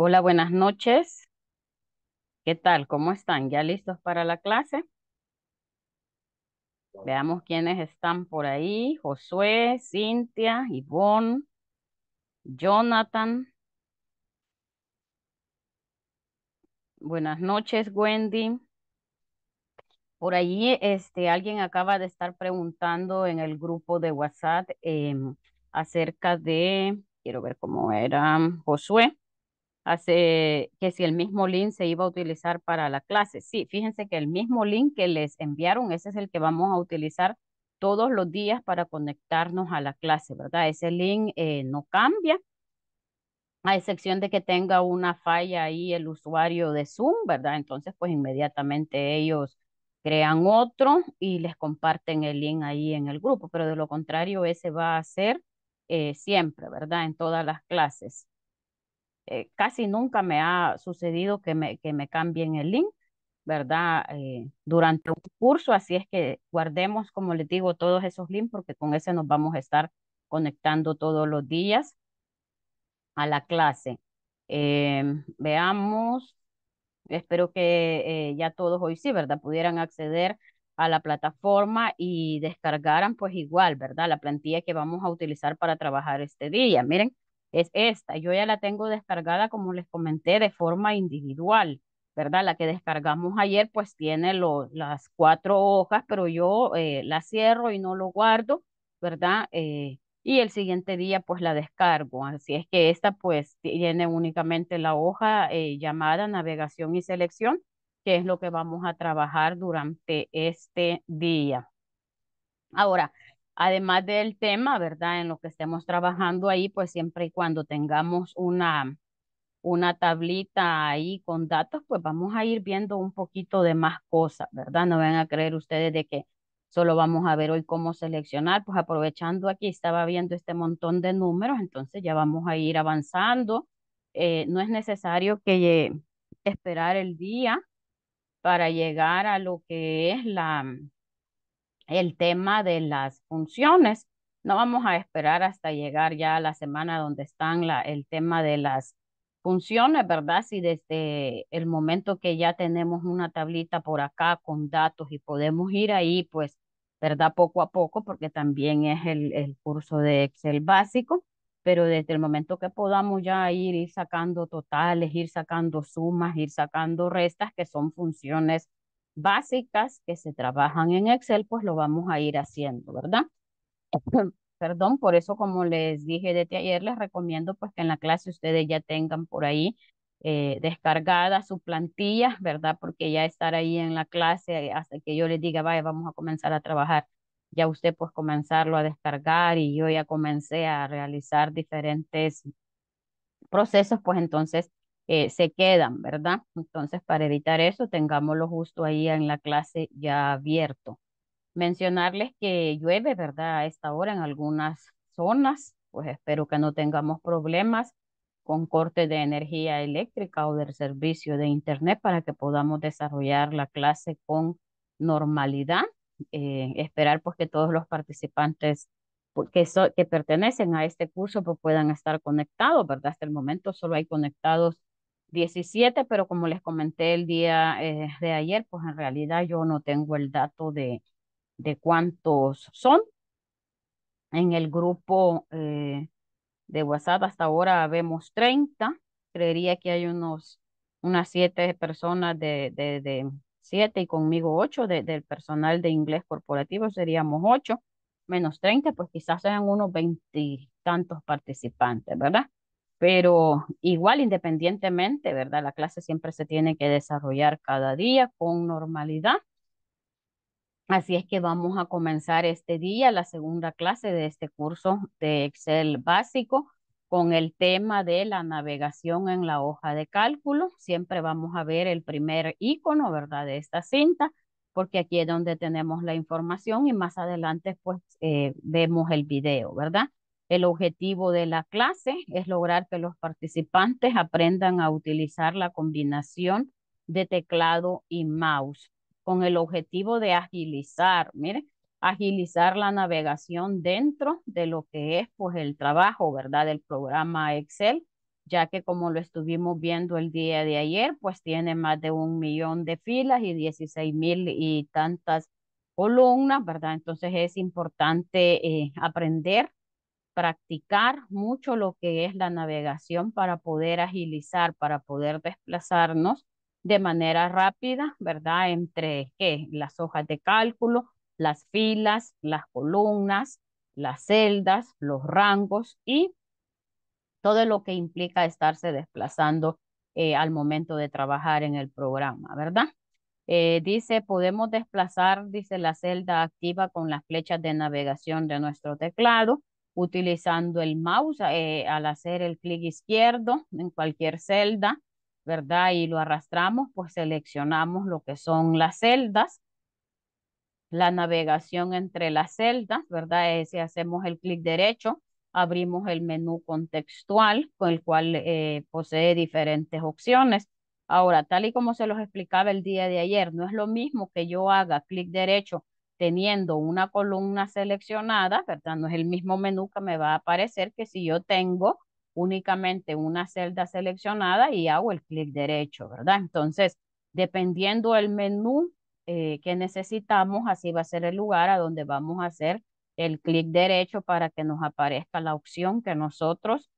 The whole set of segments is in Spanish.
Hola, buenas noches. ¿Qué tal? ¿Cómo están? ¿Ya listos para la clase? Veamos quiénes están por ahí. Josué, Cintia, Ivonne, Jonathan. Buenas noches, Wendy. Por ahí este, alguien acaba de estar preguntando en el grupo de WhatsApp em, acerca de, quiero ver cómo era, Josué hace que si el mismo link se iba a utilizar para la clase. Sí, fíjense que el mismo link que les enviaron, ese es el que vamos a utilizar todos los días para conectarnos a la clase, ¿verdad? Ese link eh, no cambia, a excepción de que tenga una falla ahí el usuario de Zoom, ¿verdad? Entonces, pues inmediatamente ellos crean otro y les comparten el link ahí en el grupo, pero de lo contrario, ese va a ser eh, siempre, ¿verdad? En todas las clases. Eh, casi nunca me ha sucedido que me, que me cambien el link, ¿verdad? Eh, durante un curso, así es que guardemos, como les digo, todos esos links porque con ese nos vamos a estar conectando todos los días a la clase. Em, veamos, espero que eh, ya todos hoy sí, ¿verdad? Pudieran acceder a la plataforma y descargaran pues igual, ¿verdad? La plantilla que vamos a utilizar para trabajar este día. Miren, es esta. Yo ya la tengo descargada, como les comenté, de forma individual, ¿verdad? La que descargamos ayer, pues tiene las cuatro hojas, pero yo eh, la cierro y no lo guardo, ¿verdad? Eh, y el siguiente día, pues la descargo. Así es que esta, pues, tiene únicamente la hoja eh, llamada navegación y selección, que es lo que vamos a trabajar durante este día. Ahora, además del tema, ¿verdad? En lo que estemos trabajando ahí, pues siempre y cuando tengamos una, una tablita ahí con datos, pues vamos a ir viendo un poquito de más cosas, ¿verdad? No van a creer ustedes de que solo vamos a ver hoy cómo seleccionar, pues aprovechando aquí, estaba viendo este montón de números, entonces ya vamos a ir avanzando. Eh, no es necesario que esperar el día para llegar a lo que es la, el tema de las funciones. No vamos a esperar hasta llegar ya a la semana donde están la, el tema de las funciones, ¿verdad? Si desde el momento que ya tenemos una tablita por acá con datos y podemos ir ahí, pues, ¿verdad? Poco a poco, porque también es el, curso de Excel básico, pero desde el momento que podamos ya ir sacando totales, ir sacando sumas, ir sacando restas, que son funciones básicas que se trabajan en Excel, pues lo vamos a ir haciendo, ¿verdad? Perdón, por eso como les dije desde ayer, les recomiendo pues que en la clase ustedes ya tengan por ahí eh, descargada su plantilla, ¿verdad? Porque ya estar ahí en la clase hasta que yo les diga, vaya, vamos a comenzar a trabajar, ya usted pues comenzarlo a descargar y yo ya comencé a realizar diferentes procesos, pues entonces eh, se quedan, ¿verdad? Entonces, para evitar eso, tengámoslo justo ahí en la clase ya abierto. Mencionarles que llueve, ¿verdad? A esta hora en algunas zonas, pues espero que no tengamos problemas con corte de energía eléctrica o del servicio de Internet para que podamos desarrollar la clase con normalidad. Eh, esperar pues que todos los participantes pues, que, que pertenecen a este curso pues, puedan estar conectados, ¿verdad? Hasta el momento solo hay conectados 17, pero como les comenté el día eh, de ayer, pues en realidad yo no tengo el dato de, de cuántos son. En el grupo eh, de WhatsApp hasta ahora vemos 30. Creería que hay unos, unas 7 personas de, de, de 7 y conmigo ocho, del personal de inglés corporativo, seríamos ocho, menos 30, pues quizás sean unos 20 tantos participantes, ¿verdad? pero igual independientemente, ¿verdad? La clase siempre se tiene que desarrollar cada día con normalidad. Así es que vamos a comenzar este día la segunda clase de este curso de Excel básico con el tema de la navegación en la hoja de cálculo. Siempre vamos a ver el primer icono, ¿verdad? De esta cinta, porque aquí es donde tenemos la información y más adelante pues eh, vemos el video, ¿verdad? El objetivo de la clase es lograr que los participantes aprendan a utilizar la combinación de teclado y mouse con el objetivo de agilizar, mire, agilizar la navegación dentro de lo que es pues el trabajo, ¿verdad? Del programa Excel, ya que como lo estuvimos viendo el día de ayer, pues tiene más de un millón de filas y 16 mil y tantas columnas, ¿verdad? Entonces es importante eh, aprender practicar mucho lo que es la navegación para poder agilizar, para poder desplazarnos de manera rápida, ¿verdad? Entre ¿qué? las hojas de cálculo, las filas, las columnas, las celdas, los rangos y todo lo que implica estarse desplazando eh, al momento de trabajar en el programa, ¿verdad? Eh, dice, podemos desplazar, dice la celda activa con las flechas de navegación de nuestro teclado utilizando el mouse eh, al hacer el clic izquierdo en cualquier celda, ¿verdad? Y lo arrastramos, pues seleccionamos lo que son las celdas, la navegación entre las celdas, ¿verdad? Eh, si hacemos el clic derecho, abrimos el menú contextual, con el cual eh, posee diferentes opciones. Ahora, tal y como se los explicaba el día de ayer, no es lo mismo que yo haga clic derecho teniendo una columna seleccionada, ¿verdad? No es el mismo menú que me va a aparecer que si yo tengo únicamente una celda seleccionada y hago el clic derecho, ¿verdad? Entonces, dependiendo el menú eh, que necesitamos, así va a ser el lugar a donde vamos a hacer el clic derecho para que nos aparezca la opción que nosotros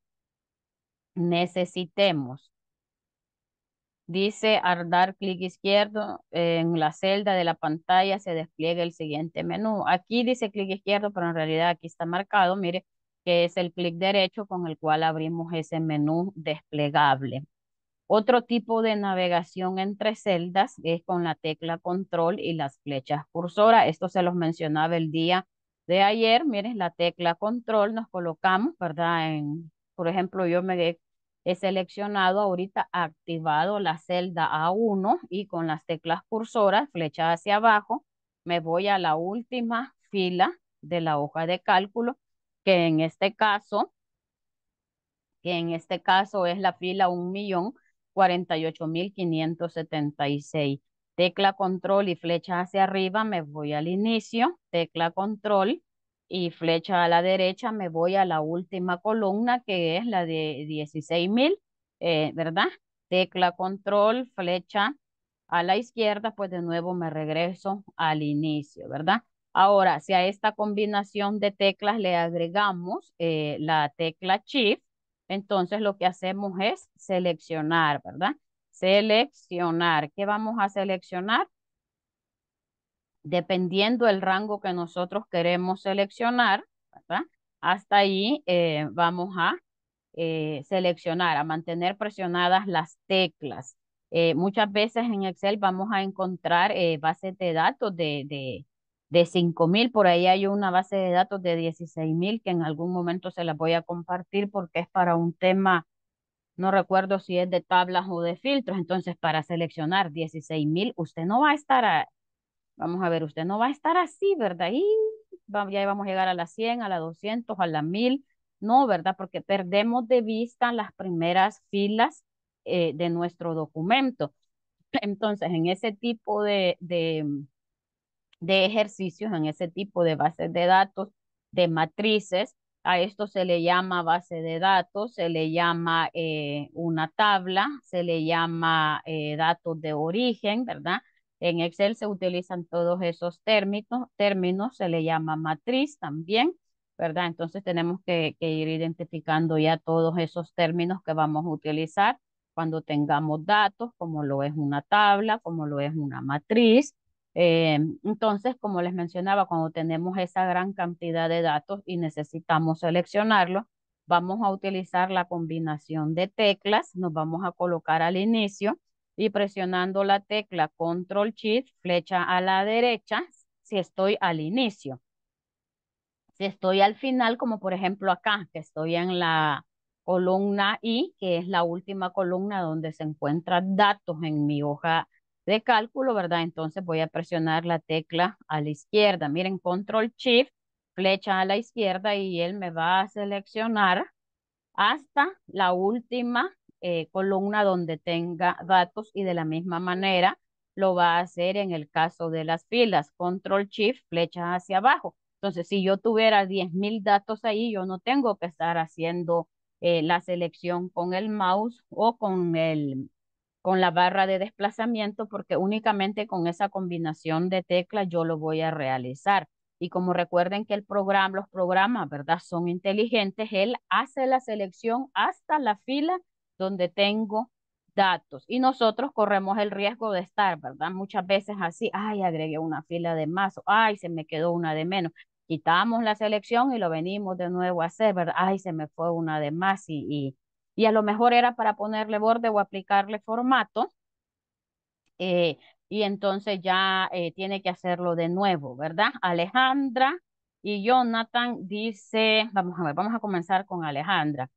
necesitemos. Dice, al dar clic izquierdo en la celda de la pantalla se despliega el siguiente menú. Aquí dice clic izquierdo, pero en realidad aquí está marcado, mire, que es el clic derecho con el cual abrimos ese menú desplegable. Otro tipo de navegación entre celdas es con la tecla control y las flechas cursora. Esto se los mencionaba el día de ayer. Miren, la tecla control nos colocamos, ¿verdad? En, por ejemplo, yo me He seleccionado ahorita, activado la celda A1 y con las teclas cursoras, flecha hacia abajo, me voy a la última fila de la hoja de cálculo, que en este caso, que en este caso es la fila 1.048.576. Tecla control y flecha hacia arriba, me voy al inicio, tecla control, y flecha a la derecha, me voy a la última columna que es la de 16.000, eh, ¿verdad? Tecla control, flecha a la izquierda, pues de nuevo me regreso al inicio, ¿verdad? Ahora, si a esta combinación de teclas le agregamos eh, la tecla Shift, entonces lo que hacemos es seleccionar, ¿verdad? Seleccionar. ¿Qué vamos a seleccionar? dependiendo el rango que nosotros queremos seleccionar, hasta ahí eh, vamos a eh, seleccionar, a mantener presionadas las teclas. Eh, muchas veces en Excel vamos a encontrar bases de datos de, de, de 5.000, por ahí hay una base de datos de 16.000 que en algún momento se las voy a compartir porque es para un tema, no recuerdo si es de tablas o de filtros, entonces para seleccionar 16.000 usted no va a estar a, Vamos a ver, usted no va a estar así, ¿verdad? Y ya vamos a llegar a las 100, a las 200, a las 1000. No, ¿verdad? Porque perdemos de vista las primeras filas eh, de nuestro documento. Entonces, en ese tipo de, de, de ejercicios, en ese tipo de bases de datos, de matrices, a esto se le llama base de datos, se le llama eh, una tabla, se le llama eh, datos de origen, ¿verdad? En Excel se utilizan todos esos términos, términos se le llama matriz también, ¿verdad? Entonces tenemos que, ir identificando ya todos esos términos que vamos a utilizar cuando tengamos datos, como lo es una tabla, como lo es una matriz, eh, entonces, como les mencionaba, cuando tenemos esa gran cantidad de datos y necesitamos seleccionarlo, vamos a utilizar la combinación de teclas, nos vamos a colocar al inicio y presionando la tecla Control Shift, flecha a la derecha, si estoy al inicio. Si estoy al final, como por ejemplo acá, que estoy en la columna I, que es la última columna donde se encuentran datos en mi hoja de cálculo, ¿verdad? Entonces voy a presionar la tecla a la izquierda. Miren, Control Shift, flecha a la izquierda y él me va a seleccionar hasta la última eh, columna donde tenga datos y de la misma manera lo va a hacer en el caso de las filas, control shift, flecha hacia abajo. Entonces, si yo tuviera 10.000 datos ahí, yo no tengo que estar haciendo eh, la selección con el mouse o con, el, con la barra de desplazamiento, porque únicamente con esa combinación de teclas yo lo voy a realizar. Y como recuerden que el programa, los programas, ¿verdad? Son inteligentes, él hace la selección hasta la fila donde tengo datos y nosotros corremos el riesgo de estar, ¿verdad? Muchas veces así, ay, agregué una fila de más, ay, se me quedó una de menos. Quitamos la selección y lo venimos de nuevo a hacer, ¿verdad? Ay, se me fue una de más y, y, a lo mejor era para ponerle borde o aplicarle formato. Eh, y entonces ya eh, tiene que hacerlo de nuevo, ¿verdad? Alejandra y Jonathan dice, vamos a ver, vamos a comenzar con Alejandra.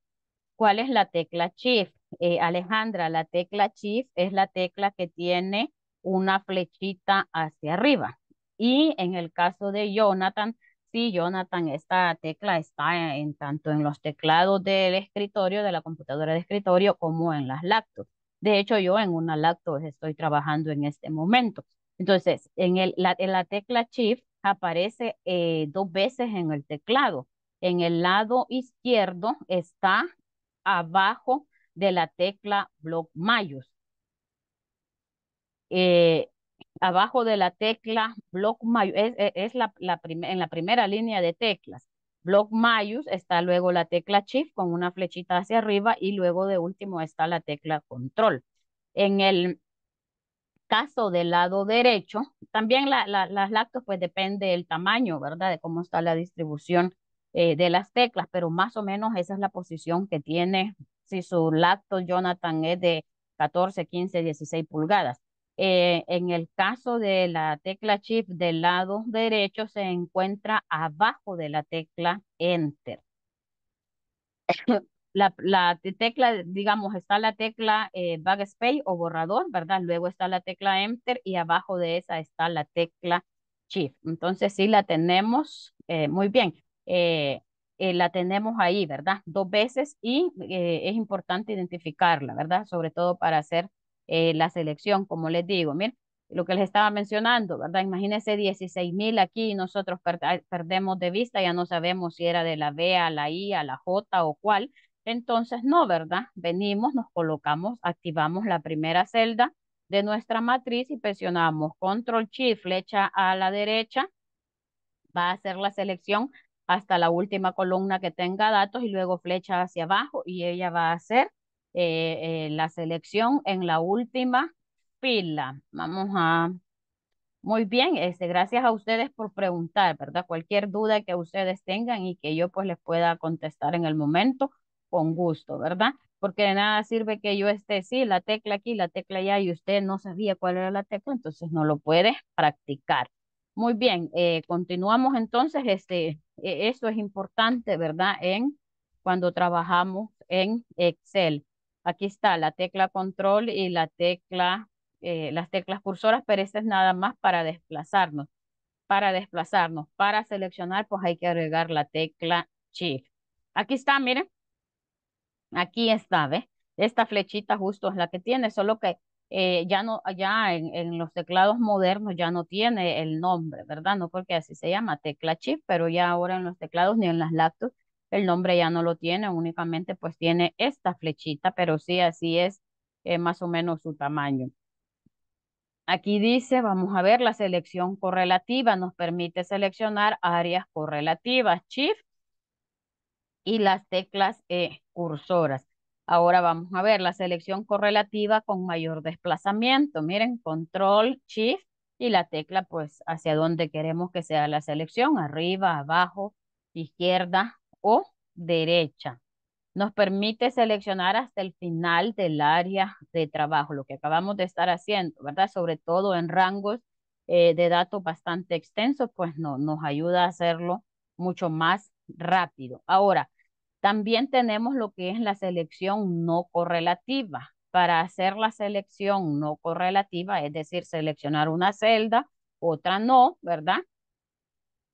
¿Cuál es la tecla Shift? Eh, Alejandra, la tecla Shift es la tecla que tiene una flechita hacia arriba. Y en el caso de Jonathan, sí, Jonathan, esta tecla está en, tanto en los teclados del escritorio, de la computadora de escritorio, como en las laptops. De hecho, yo en una laptop estoy trabajando en este momento. Entonces, en, el, la, en la tecla Shift aparece eh, dos veces en el teclado. En el lado izquierdo está abajo de la tecla Block MAYUS. Eh, abajo de la tecla Block Mayus, e, es, la, en la primera línea de teclas. Block Mayus está luego la tecla Shift con una flechita hacia arriba y luego de último está la tecla Control. En el caso del lado derecho, también la, las lactos pues depende del tamaño, ¿verdad? De cómo está la distribución eh, de las teclas, pero más o menos esa es la posición que tiene si su laptop Jonathan es de 14, 15, 16 pulgadas. Eh, en el caso de la tecla chip del lado derecho se encuentra abajo de la tecla Enter. La, tecla, digamos, está la tecla eh, Backspace o borrador, ¿verdad? Luego está la tecla Enter y abajo de esa está la tecla chip Entonces sí la tenemos eh, muy bien. Eh, eh, la tenemos ahí, ¿verdad? Dos veces y eh, es importante identificarla, ¿verdad? Sobre todo para hacer la selección, como les digo, miren, lo que les estaba mencionando, ¿verdad? Imagínense 16.000 mil aquí y nosotros perdemos de vista, ya no sabemos si era de la B a la I, a la J o cuál. Entonces, no, ¿verdad? Venimos, nos colocamos, activamos la primera celda de nuestra matriz y presionamos control shift flecha a la derecha. Va a hacer la selección hasta la última columna que tenga datos y luego flecha hacia abajo y ella va a hacer eh, eh, la selección en la última fila. Vamos a... Muy bien, este, gracias a ustedes por preguntar, ¿verdad? Cualquier duda que ustedes tengan y que yo pues les pueda contestar en el momento con gusto, ¿verdad? Porque de nada sirve que yo esté, sí, la tecla aquí, la tecla allá y usted no sabía cuál era la tecla, entonces no lo puede practicar. Muy bien, eh, continuamos entonces, este, e, es importante, ¿verdad? En cuando trabajamos en Excel. Aquí está la tecla control y la tecla, eh, las teclas cursoras, pero esta es nada más para desplazarnos. Para desplazarnos, para seleccionar, pues hay que agregar la tecla Shift. Aquí está, miren. Aquí está, ¿ves? Esta flechita justo es la que tiene, solo que eh, ya no, ya en, los teclados modernos ya no tiene el nombre, ¿verdad? No porque así se llama tecla chip, pero ya ahora en los teclados ni en las laptops el nombre ya no lo tiene, únicamente pues tiene esta flechita, pero sí, así es eh, más o menos su tamaño. Aquí dice, vamos a ver, la selección correlativa nos permite seleccionar áreas correlativas, Shift y las teclas eh, cursoras. Ahora vamos a ver la selección correlativa con mayor desplazamiento. Miren, control, shift y la tecla pues hacia donde queremos que sea la selección, arriba, abajo, izquierda o derecha. Nos permite seleccionar hasta el final del área de trabajo, lo que acabamos de estar haciendo, ¿verdad? Sobre todo en rangos eh, de datos bastante extensos, pues no, nos ayuda a hacerlo mucho más rápido. Ahora, también tenemos lo que es la selección no correlativa. Para hacer la selección no correlativa, es decir, seleccionar una celda, otra no, ¿verdad?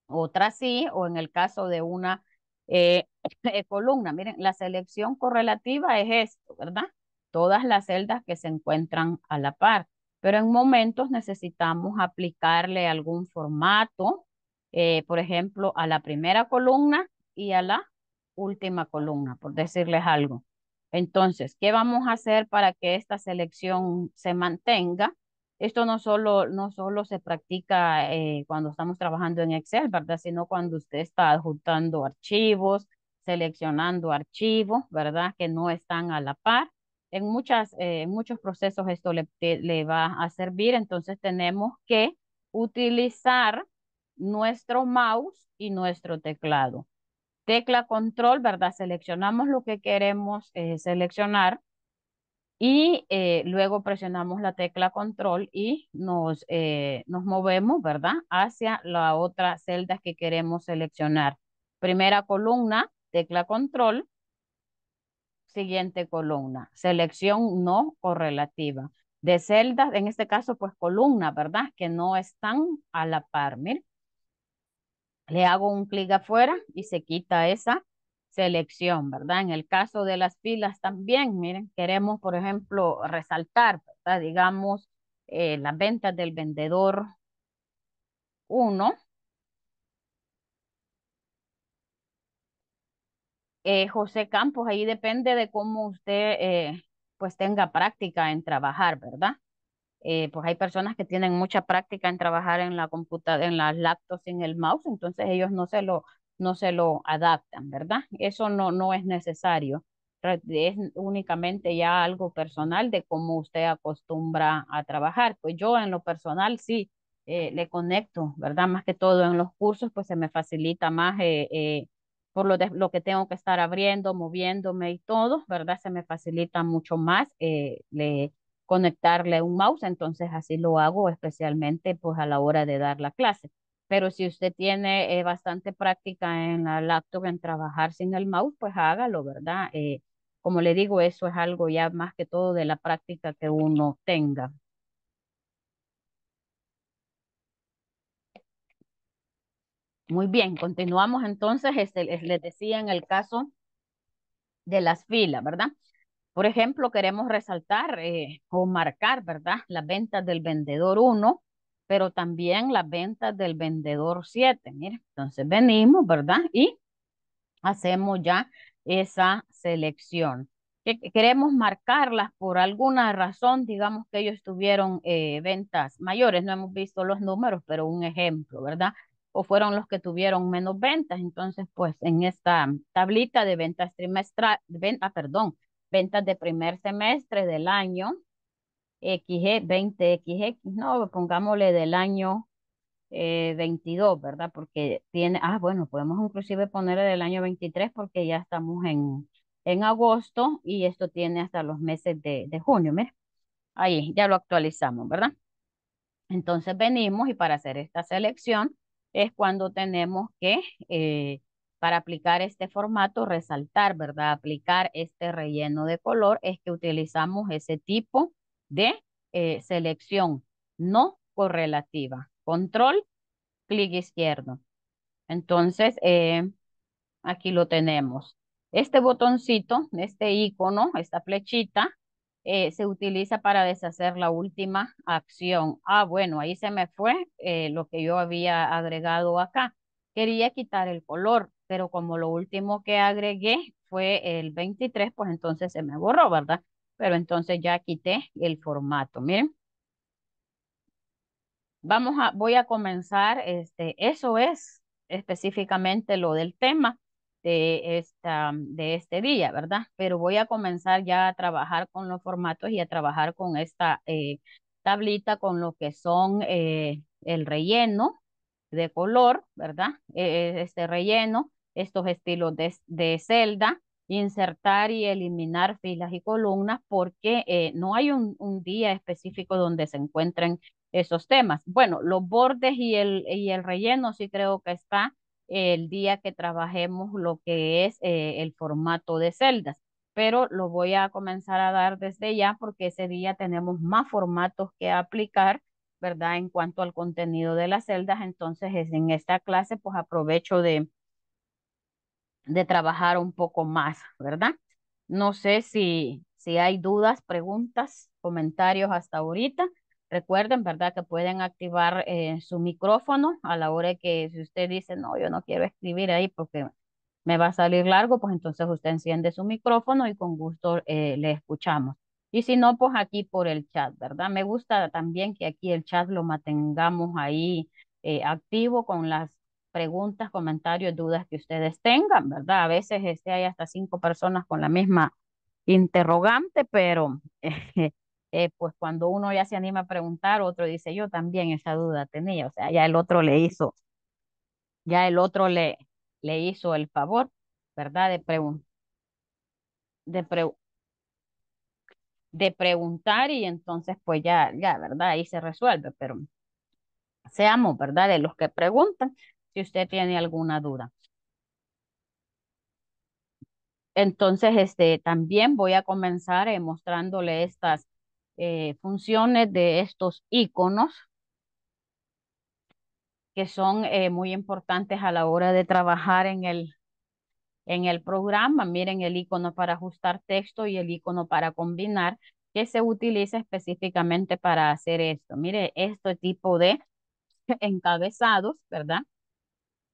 Otra sí, o en el caso de una eh, eh, columna. Miren, la selección correlativa es esto, ¿verdad? Todas las celdas que se encuentran a la par. Pero en momentos necesitamos aplicarle algún formato, eh, por ejemplo, a la primera columna y a la última columna, por decirles algo. Entonces, ¿qué vamos a hacer para que esta selección se mantenga? Esto no solo, no solo se practica eh, cuando estamos trabajando en Excel, ¿verdad? Sino cuando usted está adjuntando archivos, seleccionando archivos, ¿verdad? Que no están a la par. En, muchas, eh, muchos procesos esto le, le va a servir. Entonces tenemos que utilizar nuestro mouse y nuestro teclado tecla control, ¿verdad? Seleccionamos lo que queremos eh, seleccionar y eh, luego presionamos la tecla control y nos, eh, nos movemos, ¿verdad? Hacia la otra celda que queremos seleccionar. Primera columna, tecla control. Siguiente columna, selección no correlativa. De celdas, en este caso, pues columna, ¿verdad? Que no están a la par, le hago un clic afuera y se quita esa selección, ¿verdad? En el caso de las filas también, miren, queremos, por ejemplo, resaltar, ¿verdad? Digamos, eh, las ventas del vendedor 1. Eh, José Campos, ahí depende de cómo usted eh, pues tenga práctica en trabajar, ¿verdad? Eh, pues hay personas que tienen mucha práctica en trabajar en la computadora, en las laptops, en el mouse, entonces ellos no se lo, no se lo adaptan, ¿verdad? Eso no, no es necesario. Es únicamente ya algo personal de cómo usted acostumbra a trabajar. Pues yo en lo personal sí eh, le conecto, ¿verdad? Más que todo en los cursos, pues se me facilita más eh, por lo, lo que tengo que estar abriendo, moviéndome y todo, ¿verdad? Se me facilita mucho más. le, conectarle un mouse, entonces así lo hago especialmente pues a la hora de dar la clase. Pero si usted tiene eh, bastante práctica en la laptop en trabajar sin el mouse, pues hágalo, ¿verdad? Eh, como le digo, eso es algo ya más que todo de la práctica que uno tenga. Muy bien, continuamos entonces, este, les decía en el caso de las filas, ¿verdad? Por ejemplo, queremos resaltar eh, o marcar, ¿verdad? la ventas del vendedor 1, pero también la ventas del vendedor 7. Mira, entonces venimos, ¿verdad? Y hacemos ya esa selección. queremos marcarlas por alguna razón, digamos que ellos tuvieron eh, ventas mayores, no hemos visto los números, pero un ejemplo, ¿verdad? O fueron los que tuvieron menos ventas, entonces pues en esta tablita de ventas trimestrales, venta ah, perdón, ventas de primer semestre del año, XG, 20 XX, no, pongámosle del año 22, eh, ¿verdad? Porque tiene, ah, bueno, podemos inclusive ponerle del año 23 porque ya estamos en, en agosto y esto tiene hasta los meses de, junio, ¿ves? Ahí, ya lo actualizamos, ¿verdad? Entonces venimos y para hacer esta selección es cuando tenemos que eh, para aplicar este formato, resaltar, ¿verdad? Aplicar este relleno de color es que utilizamos ese tipo de eh, selección no correlativa. Control, clic izquierdo. Entonces, eh, aquí lo tenemos. Este botoncito, este icono, esta flechita, eh, se utiliza para deshacer la última acción. Ah, bueno, ahí se me fue lo que yo había agregado acá. Quería quitar el color pero como lo último que agregué fue el 23, pues entonces se me borró, ¿verdad? Pero entonces ya quité el formato, miren. Vamos a, voy a comenzar, este, eso es específicamente lo del tema de, esta, de este día, ¿verdad? Pero voy a comenzar ya a trabajar con los formatos y a trabajar con esta eh, tablita, con lo que son eh, el relleno de color, ¿verdad? Eh, este relleno, estos estilos de, celda, insertar y eliminar filas y columnas porque eh, no hay un, día específico donde se encuentren esos temas. Bueno, los bordes y el, y el relleno sí creo que está el día que trabajemos lo que es eh, el formato de celdas, pero lo voy a comenzar a dar desde ya porque ese día tenemos más formatos que aplicar, ¿verdad? En cuanto al contenido de las celdas, entonces en esta clase pues aprovecho de, de trabajar un poco más, ¿verdad? No sé si, si hay dudas, preguntas, comentarios hasta ahorita. Recuerden, ¿verdad? Que pueden activar eh, su micrófono a la hora que si usted dice, no, yo no quiero escribir ahí porque me va a salir largo, pues entonces usted enciende su micrófono y con gusto eh, le escuchamos. Y si no, pues aquí por el chat, ¿verdad? Me gusta también que aquí el chat lo mantengamos ahí eh, activo con las preguntas, comentarios, dudas que ustedes tengan, ¿verdad? A veces este, hay hasta cinco personas con la misma interrogante, pero eh, eh, pues cuando uno ya se anima a preguntar, otro dice, yo también esa duda tenía, o sea, ya el otro le hizo, ya el otro le, le hizo el favor, ¿verdad? De, de preguntar y entonces pues ya, ya, ¿verdad? Ahí se resuelve, pero seamos, ¿verdad? De los que preguntan, si usted tiene alguna duda. Entonces, este, también voy a comenzar eh, mostrándole estas eh, funciones de estos iconos que son eh, muy importantes a la hora de trabajar en el, en el programa. Miren el icono para ajustar texto y el icono para combinar que se utiliza específicamente para hacer esto. Mire, este tipo de encabezados, ¿verdad?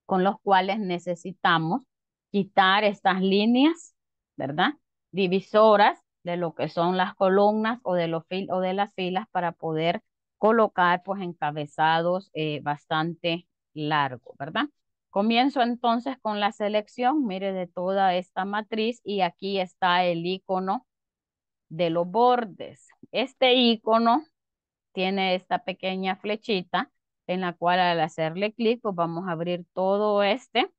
con los cuales necesitamos quitar estas líneas, ¿verdad? Divisoras de lo que son las columnas o de, o de las filas para poder colocar pues encabezados eh, bastante largo, ¿verdad? Comienzo entonces con la selección, mire, de toda esta matriz y aquí está el icono de los bordes. Este icono tiene esta pequeña flechita en la cual al hacerle clic, pues vamos a abrir todo este,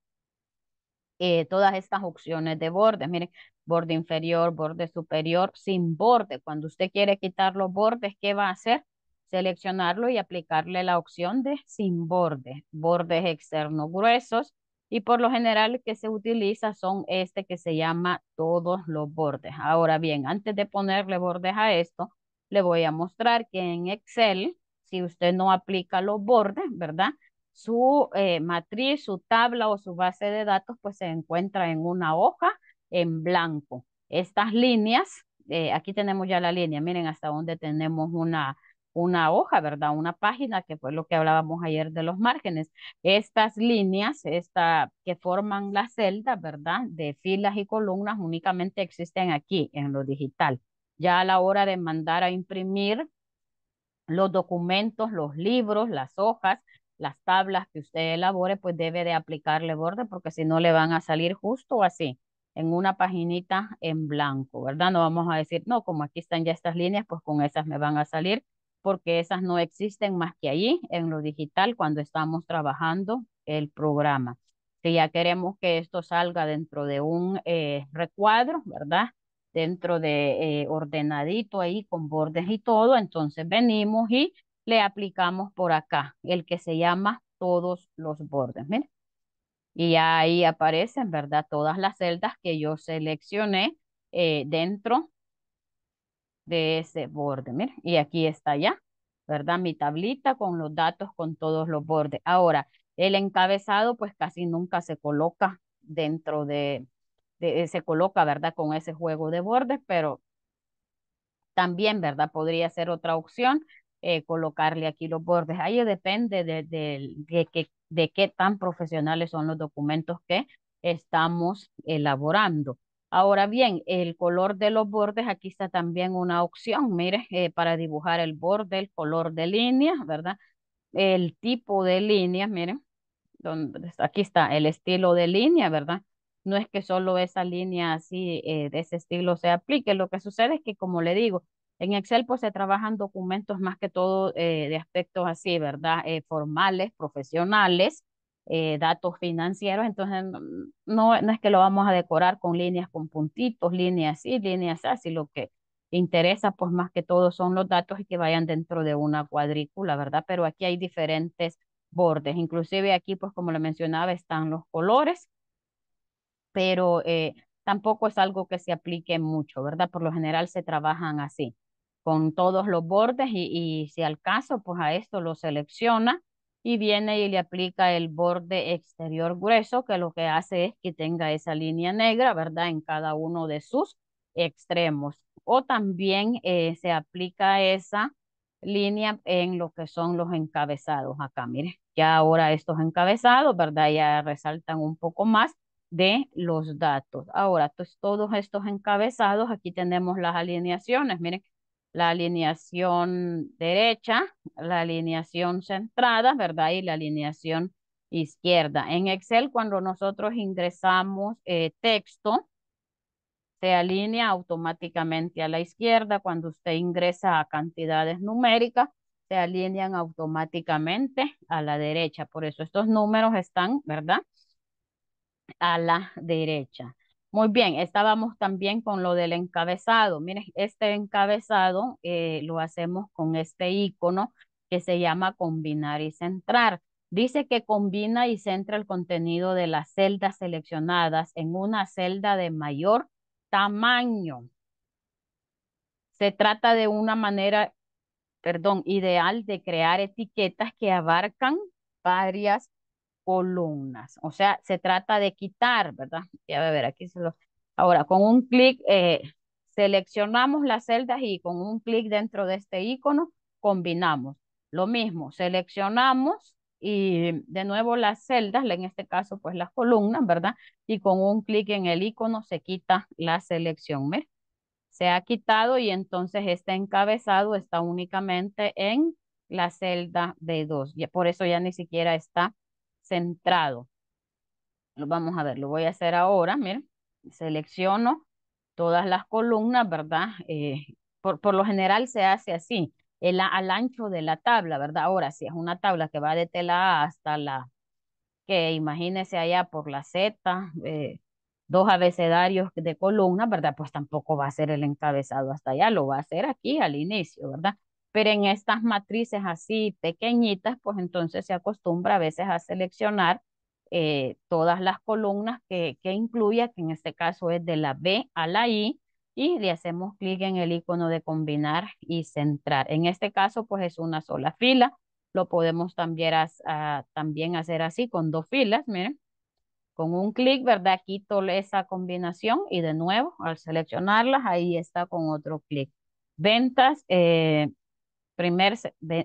eh, todas estas opciones de bordes. Miren, borde inferior, borde superior, sin borde. Cuando usted quiere quitar los bordes, ¿qué va a hacer? Seleccionarlo y aplicarle la opción de sin borde, bordes externos gruesos. Y por lo general que se utiliza son este que se llama todos los bordes. Ahora bien, antes de ponerle bordes a esto, le voy a mostrar que en Excel si usted no aplica los bordes, ¿verdad? Su eh, matriz, su tabla o su base de datos, pues se encuentra en una hoja en blanco. Estas líneas, eh, aquí tenemos ya la línea, miren hasta dónde tenemos una, una hoja, ¿verdad? Una página, que fue lo que hablábamos ayer de los márgenes. Estas líneas, esta, que forman la celda, ¿verdad? De filas y columnas únicamente existen aquí en lo digital. Ya a la hora de mandar a imprimir los documentos, los libros, las hojas, las tablas que usted elabore, pues debe de aplicarle borde porque si no le van a salir justo así, en una paginita en blanco, ¿verdad? No vamos a decir, no, como aquí están ya estas líneas, pues con esas me van a salir porque esas no existen más que allí en lo digital cuando estamos trabajando el programa. Si ya queremos que esto salga dentro de un eh, recuadro, ¿verdad? dentro de eh, ordenadito ahí con bordes y todo, entonces venimos y le aplicamos por acá, el que se llama todos los bordes, Y ahí aparecen, ¿verdad? Todas las celdas que yo seleccioné eh, dentro de ese borde, miren. Y aquí está ya, ¿verdad? Mi tablita con los datos con todos los bordes. Ahora, el encabezado pues casi nunca se coloca dentro de, eh, se coloca, ¿verdad? Con ese juego de bordes, pero también, ¿verdad? Podría ser otra opción eh, colocarle aquí los bordes. Ahí depende de, de, qué tan profesionales son los documentos que estamos elaborando. Ahora bien, el color de los bordes, aquí está también una opción, mire, eh, para dibujar el borde, el color de línea ¿verdad? El tipo de línea, miren, donde, aquí está el estilo de línea, ¿verdad? no es que solo esa línea así eh, de ese estilo se aplique, lo que sucede es que, como le digo, en Excel pues se trabajan documentos más que todo eh, de aspectos así, ¿verdad? Eh, formales, profesionales, datos financieros, entonces no, no es que lo vamos a decorar con líneas con puntitos, líneas así, líneas así, lo que interesa pues más que todo son los datos y que vayan dentro de una cuadrícula, ¿verdad? Pero aquí hay diferentes bordes, inclusive aquí pues como le mencionaba están los colores, pero eh, tampoco es algo que se aplique mucho, ¿verdad? Por lo general se trabajan así, con todos los bordes y, si al caso, pues a esto lo selecciona y viene y le aplica el borde exterior grueso, que lo que hace es que tenga esa línea negra, ¿verdad? En cada uno de sus extremos. O también eh, se aplica esa línea en lo que son los encabezados acá. Mire, ya ahora estos encabezados, ¿verdad? Ya resaltan un poco más de los datos. Ahora, pues, todos estos encabezados, aquí tenemos las alineaciones, miren, la alineación derecha, la alineación centrada, ¿verdad? Y la alineación izquierda. En Excel, cuando nosotros ingresamos eh, texto, se alinea automáticamente a la izquierda. Cuando usted ingresa a cantidades numéricas, se alinean automáticamente a la derecha. Por eso estos números están, ¿verdad? a la derecha. Muy bien, estábamos también con lo del encabezado. Miren, este encabezado eh, lo hacemos con este icono que se llama combinar y centrar. Dice que combina y centra el contenido de las celdas seleccionadas en una celda de mayor tamaño. Se trata de una manera, perdón, ideal de crear etiquetas que abarcan varias columnas. O sea, se trata de quitar, ¿verdad? Ya a ver, aquí se lo... Ahora, con un clic eh, seleccionamos las celdas y con un clic dentro de este icono combinamos. Lo mismo, seleccionamos y de nuevo las celdas, en este caso pues las columnas, ¿verdad? Y con un clic en el icono se quita la selección. ¿ves? Se ha quitado y entonces este encabezado está únicamente en la celda B2. por eso ya ni siquiera está centrado. Lo vamos a ver, lo voy a hacer ahora, miren, selecciono todas las columnas, ¿verdad? Eh, por, por, lo general se hace así, el, al ancho de la tabla, ¿verdad? Ahora, si es una tabla que va de tela A hasta la, que imagínese allá por la Z, eh, dos abecedarios de columna, ¿verdad? Pues tampoco va a ser el encabezado hasta allá, lo va a hacer aquí al inicio, ¿verdad? Pero en estas matrices así pequeñitas, pues entonces se acostumbra a veces a seleccionar eh, todas las columnas que, que incluya, que en este caso es de la B a la I, y le hacemos clic en el icono de combinar y centrar. En este caso, pues es una sola fila. Lo podemos también, ah, también hacer así con dos filas, miren. Con un clic, ¿verdad? Quito esa combinación y de nuevo, al seleccionarlas, ahí está con otro clic. Ventas, eh, primer,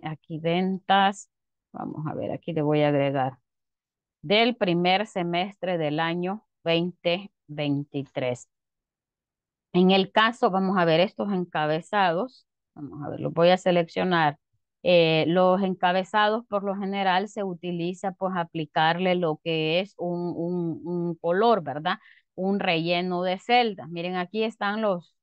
aquí ventas, vamos a ver, aquí le voy a agregar, del primer semestre del año 2023. En el caso, vamos a ver estos encabezados, vamos a ver, los voy a seleccionar. Eh, los encabezados por lo general se utiliza pues aplicarle lo que es un, un, color, ¿verdad? Un relleno de celda Miren, aquí están los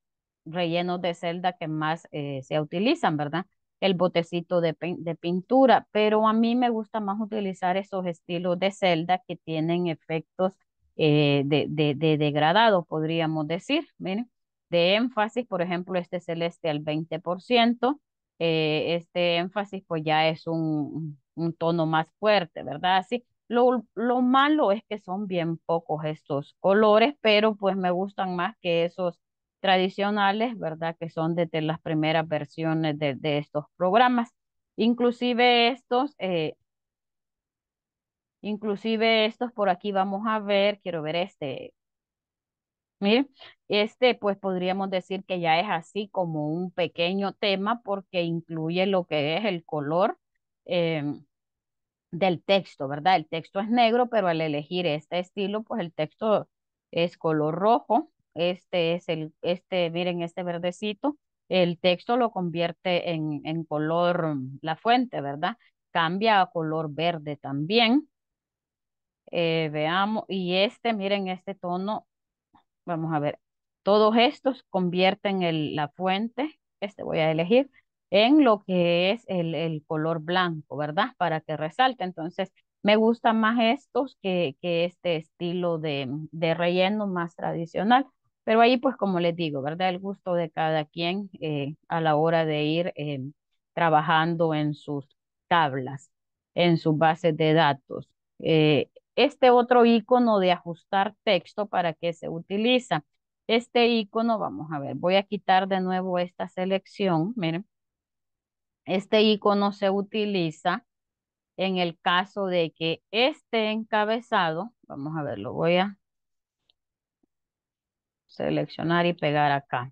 rellenos de celda que más eh, se utilizan, ¿verdad? el botecito de, de, pintura, pero a mí me gusta más utilizar esos estilos de celda que tienen efectos eh, de, de, degradado, podríamos decir, miren, de énfasis, por ejemplo, este celeste al 20%, eh, este énfasis pues ya es un, un tono más fuerte, ¿verdad? Así, lo, lo malo es que son bien pocos estos colores, pero pues me gustan más que esos tradicionales, ¿verdad? Que son desde las primeras versiones de, estos programas. Inclusive estos, eh, inclusive estos por aquí vamos a ver, quiero ver este. este pues podríamos decir que ya es así como un pequeño tema porque incluye lo que es el color em, del texto, ¿verdad? El texto es negro, pero al elegir este estilo, pues el texto es color rojo. Este es el, este, miren este verdecito, el texto lo convierte en, en color, mm, la fuente, ¿verdad? Cambia a color verde también. Eh, veamos, y este, miren este tono, vamos a ver, todos estos convierten el, la fuente, este voy a elegir, en lo que es el, el, color blanco, ¿verdad? Para que resalte. Entonces, me gustan más estos que, que este estilo de, de relleno más tradicional. Pero ahí, pues como les digo, ¿verdad? El gusto de cada quien eh, a la hora de ir eh, trabajando en sus tablas, en sus bases de datos. Eh, este otro icono de ajustar texto, ¿para qué se utiliza? Este icono, vamos a ver, voy a quitar de nuevo esta selección, miren. Este icono se utiliza en el caso de que este encabezado, vamos a ver, lo voy a Seleccionar y pegar acá.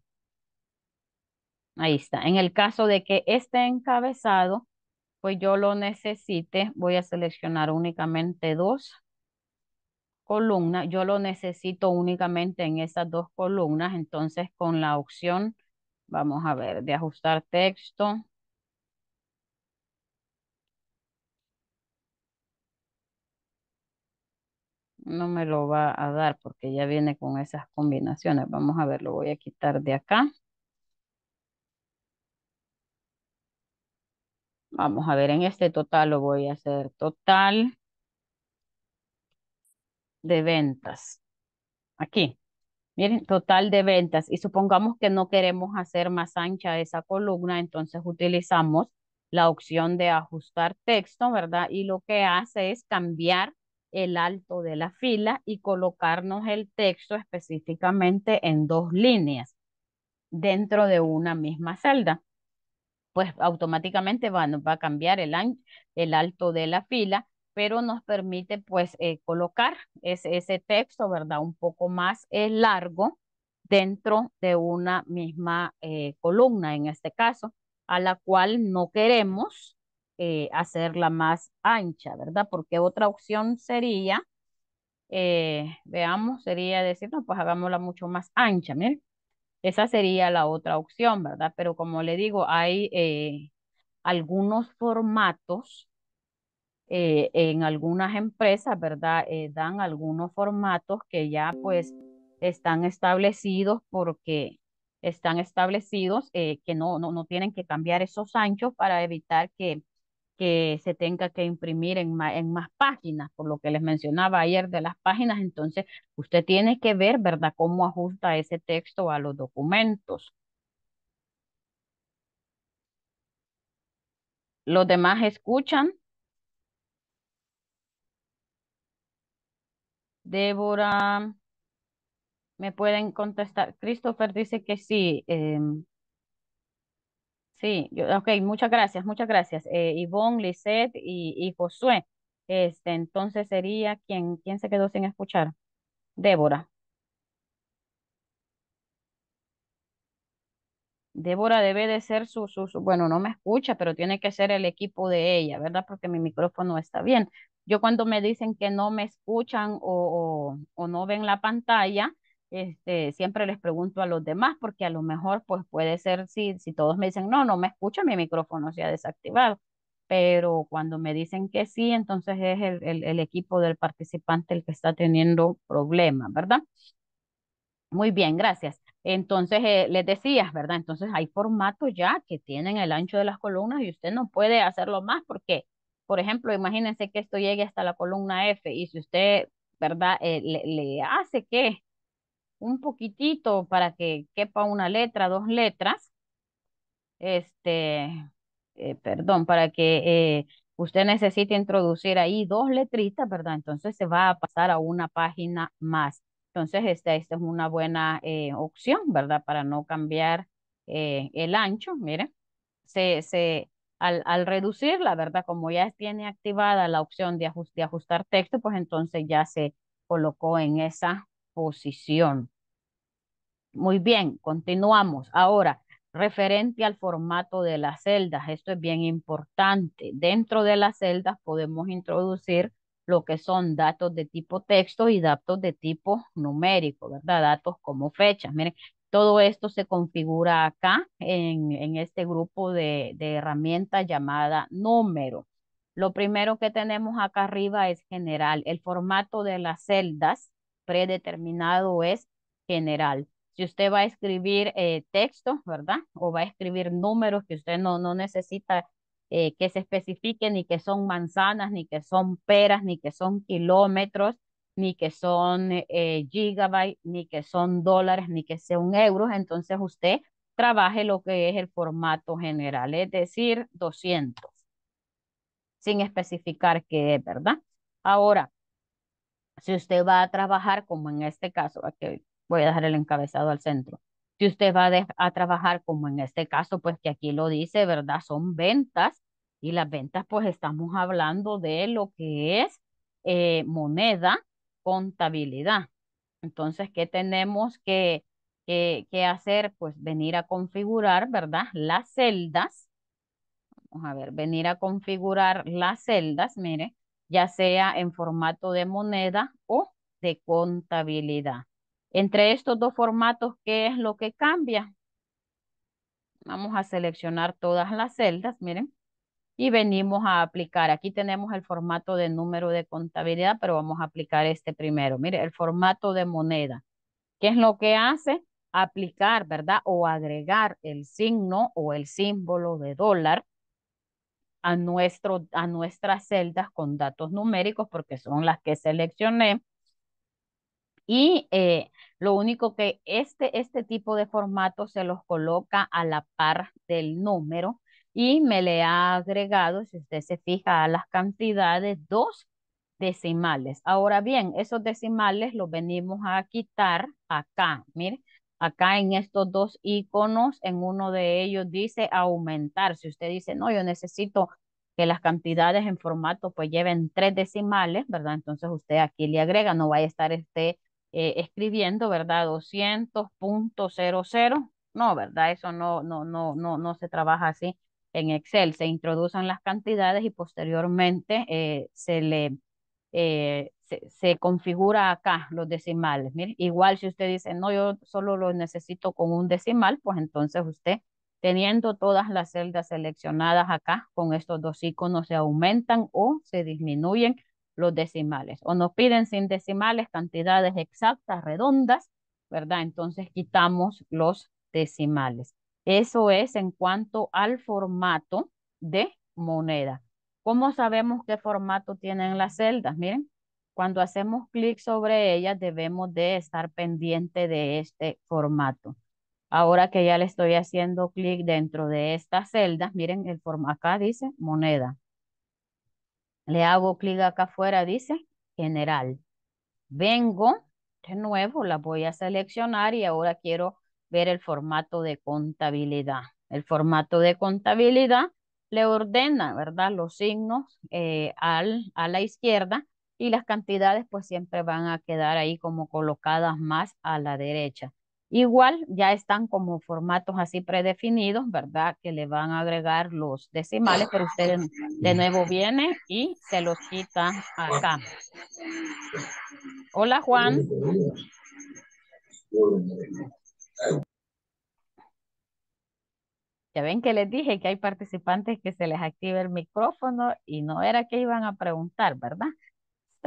Ahí está. En el caso de que esté encabezado, pues yo lo necesite, voy a seleccionar únicamente dos columnas. Yo lo necesito únicamente en esas dos columnas. Entonces, con la opción, vamos a ver, de ajustar texto, no me lo va a dar porque ya viene con esas combinaciones. Vamos a ver, lo voy a quitar de acá. Vamos a ver, en este total lo voy a hacer total de ventas. Aquí. Miren, total de ventas. Y supongamos que no queremos hacer más ancha esa columna, entonces utilizamos la opción de ajustar texto, ¿verdad? Y lo que hace es cambiar el alto de la fila y colocarnos el texto específicamente en dos líneas dentro de una misma celda. Pues automáticamente va, va a cambiar el, el alto de la fila, pero nos permite pues eh, colocar ese, texto, ¿verdad? Un poco más eh, largo dentro de una misma eh, columna en este caso, a la cual no queremos eh, hacerla más ancha, ¿verdad? Porque otra opción sería, eh, veamos, sería decir, no, pues hagámosla mucho más ancha, miren. Esa sería la otra opción, ¿verdad? Pero como le digo, hay eh, algunos formatos en algunas empresas, ¿verdad? dan algunos formatos que ya pues están establecidos porque están establecidos que no, no, no tienen que cambiar esos anchos para evitar que que se tenga que imprimir en, más, en más páginas, por lo que les mencionaba ayer de las páginas, entonces usted tiene que ver, ¿verdad?, cómo ajusta ese texto a los documentos. ¿Los demás escuchan? Débora, ¿me pueden contestar? Christopher dice que sí. Em, Sí, ok, muchas gracias, muchas gracias. Eh, Ivonne, Lisette y, y, Josué. Este, entonces sería quien, quién se quedó sin escuchar. Débora. Débora debe de ser su, su, bueno, no me escucha, pero tiene que ser el equipo de ella, ¿verdad? Porque mi micrófono está bien. Yo cuando me dicen que no me escuchan o, o, o no ven la pantalla, este, siempre les pregunto a los demás porque a lo mejor pues puede ser si, si todos me dicen no, no me escucha, mi micrófono se ha desactivado, pero cuando me dicen que sí, entonces es el, el, equipo del participante el que está teniendo problemas, ¿verdad? Muy bien, gracias. Entonces, eh, les decías, ¿verdad? Entonces hay formatos ya que tienen el ancho de las columnas y usted no puede hacerlo más porque, por ejemplo, imagínense que esto llegue hasta la columna F y si usted, ¿verdad? Eh, le, le hace que un poquitito para que quepa una letra, dos letras. Este, eh, perdón, para que eh, usted necesite introducir ahí dos letritas, ¿verdad? Entonces se va a pasar a una página más. Entonces, esta, esta es una buena eh, opción, ¿verdad? Para no cambiar el ancho, miren. Se, se, al, al, reducirla, ¿verdad? Como ya tiene activada la opción de, de ajustar texto, pues entonces ya se colocó en esa posición. Muy bien, continuamos. Ahora, referente al formato de las celdas, esto es bien importante. Dentro de las celdas podemos introducir lo que son datos de tipo texto y datos de tipo numérico, ¿verdad? Datos como fechas. Miren, todo esto se configura acá en, en este grupo de, de herramientas llamada número. Lo primero que tenemos acá arriba es general. El formato de las celdas predeterminado es general. Si usted va a escribir eh, texto, ¿verdad? O va a escribir números que usted no, no necesita eh, que se especifique ni que son manzanas, ni que son peras, ni que son kilómetros, ni que son eh, gigabytes, ni que son dólares, ni que son euros. Entonces usted trabaje lo que es el formato general, es decir, 200, sin especificar qué es, ¿verdad? Ahora, si usted va a trabajar, como en este caso, aquí voy a dejar el encabezado al centro, si usted va a, trabajar, como en este caso, pues que aquí lo dice, ¿verdad? Son ventas y las ventas, pues estamos hablando de lo que es eh, moneda, contabilidad. Entonces, ¿qué tenemos que, que, que hacer? Pues venir a configurar, ¿verdad? Las celdas. Vamos a ver, venir a configurar las celdas, mire ya sea en formato de moneda o de contabilidad. Entre estos dos formatos, ¿qué es lo que cambia? Vamos a seleccionar todas las celdas, miren, y venimos a aplicar. Aquí tenemos el formato de número de contabilidad, pero vamos a aplicar este primero. Mire, el formato de moneda. ¿Qué es lo que hace? Aplicar, ¿verdad? O agregar el signo o el símbolo de dólar a, nuestro, a nuestras celdas con datos numéricos porque son las que seleccioné. Y eh, lo único que este, este tipo de formato se los coloca a la par del número y me le ha agregado, si usted se fija a las cantidades, dos decimales. Ahora bien, esos decimales los venimos a quitar acá, mire, acá en estos dos iconos, en uno de ellos dice aumentar. Si usted dice, no, yo necesito que las cantidades en formato pues lleven tres decimales, ¿verdad? Entonces usted aquí le agrega, no vaya a estar este, eh, escribiendo, ¿verdad? 200.00. No, ¿verdad? Eso no, no, no, no, no se trabaja así en Excel. Se introducen las cantidades y posteriormente eh, se le eh, se, configura acá los decimales. Mire, igual si usted dice, no, yo solo lo necesito con un decimal, pues entonces usted, teniendo todas las celdas seleccionadas acá, con estos dos iconos se aumentan o se disminuyen los decimales. O nos piden sin decimales cantidades exactas, redondas, ¿verdad? Entonces quitamos los decimales. Eso es en cuanto al formato de moneda. ¿Cómo sabemos qué formato tienen las celdas? Miren, cuando hacemos clic sobre ellas, debemos de estar pendiente de este formato. Ahora que ya le estoy haciendo clic dentro de estas celdas, miren, el formato acá dice moneda. Le hago clic acá afuera, dice general. Vengo, de nuevo, la voy a seleccionar y ahora quiero ver el formato de contabilidad. El formato de contabilidad le ordena, ¿verdad? Los signos eh, al, a la izquierda y las cantidades pues siempre van a quedar ahí como colocadas más a la derecha. Igual ya están como formatos así predefinidos, ¿verdad? Que le van a agregar los decimales, pero ustedes de nuevo viene y se los quita acá. Hola Juan. Ya ven que les dije que hay participantes que se les activa el micrófono y no era que iban a preguntar, ¿verdad?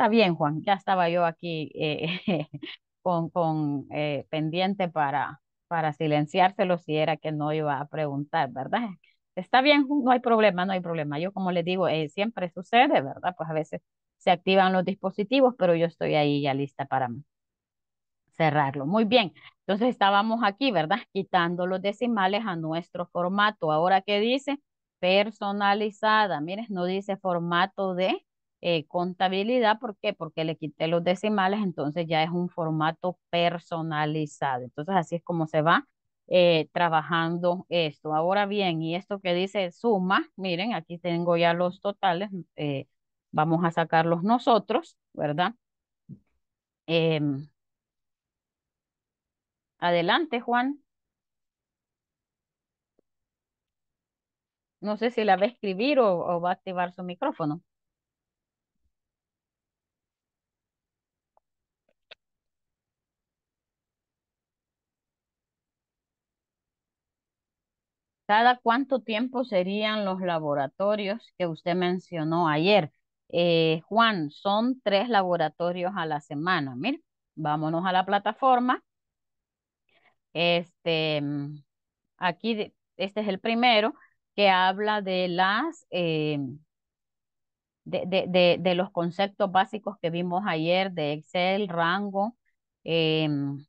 Está bien, Juan, ya estaba yo aquí eh, con, con eh, pendiente para, para silenciárselo si era que no iba a preguntar, ¿verdad? Está bien, no hay problema, no hay problema. Yo como les digo, eh, siempre sucede, ¿verdad? Pues a veces se activan los dispositivos, pero yo estoy ahí ya lista para cerrarlo. Muy bien, entonces estábamos aquí, ¿verdad? Quitando los decimales a nuestro formato. Ahora, ¿qué dice? Personalizada. Miren, no dice formato de eh, contabilidad. ¿Por qué? Porque le quité los decimales, entonces ya es un formato personalizado. Entonces así es como se va eh, trabajando esto. Ahora bien, y esto que dice suma, miren, aquí tengo ya los totales, eh, vamos a sacarlos nosotros, ¿verdad? Em, adelante, Juan. No sé si la va a escribir o va a activar su micrófono. ¿Cada cuánto tiempo serían los laboratorios que usted mencionó ayer? Eh, Juan, son tres laboratorios a la semana. Mire, vámonos a la plataforma. Este, mm, aquí, este es el primero que habla de las eh, de, los conceptos básicos que vimos ayer de Excel, rango, em,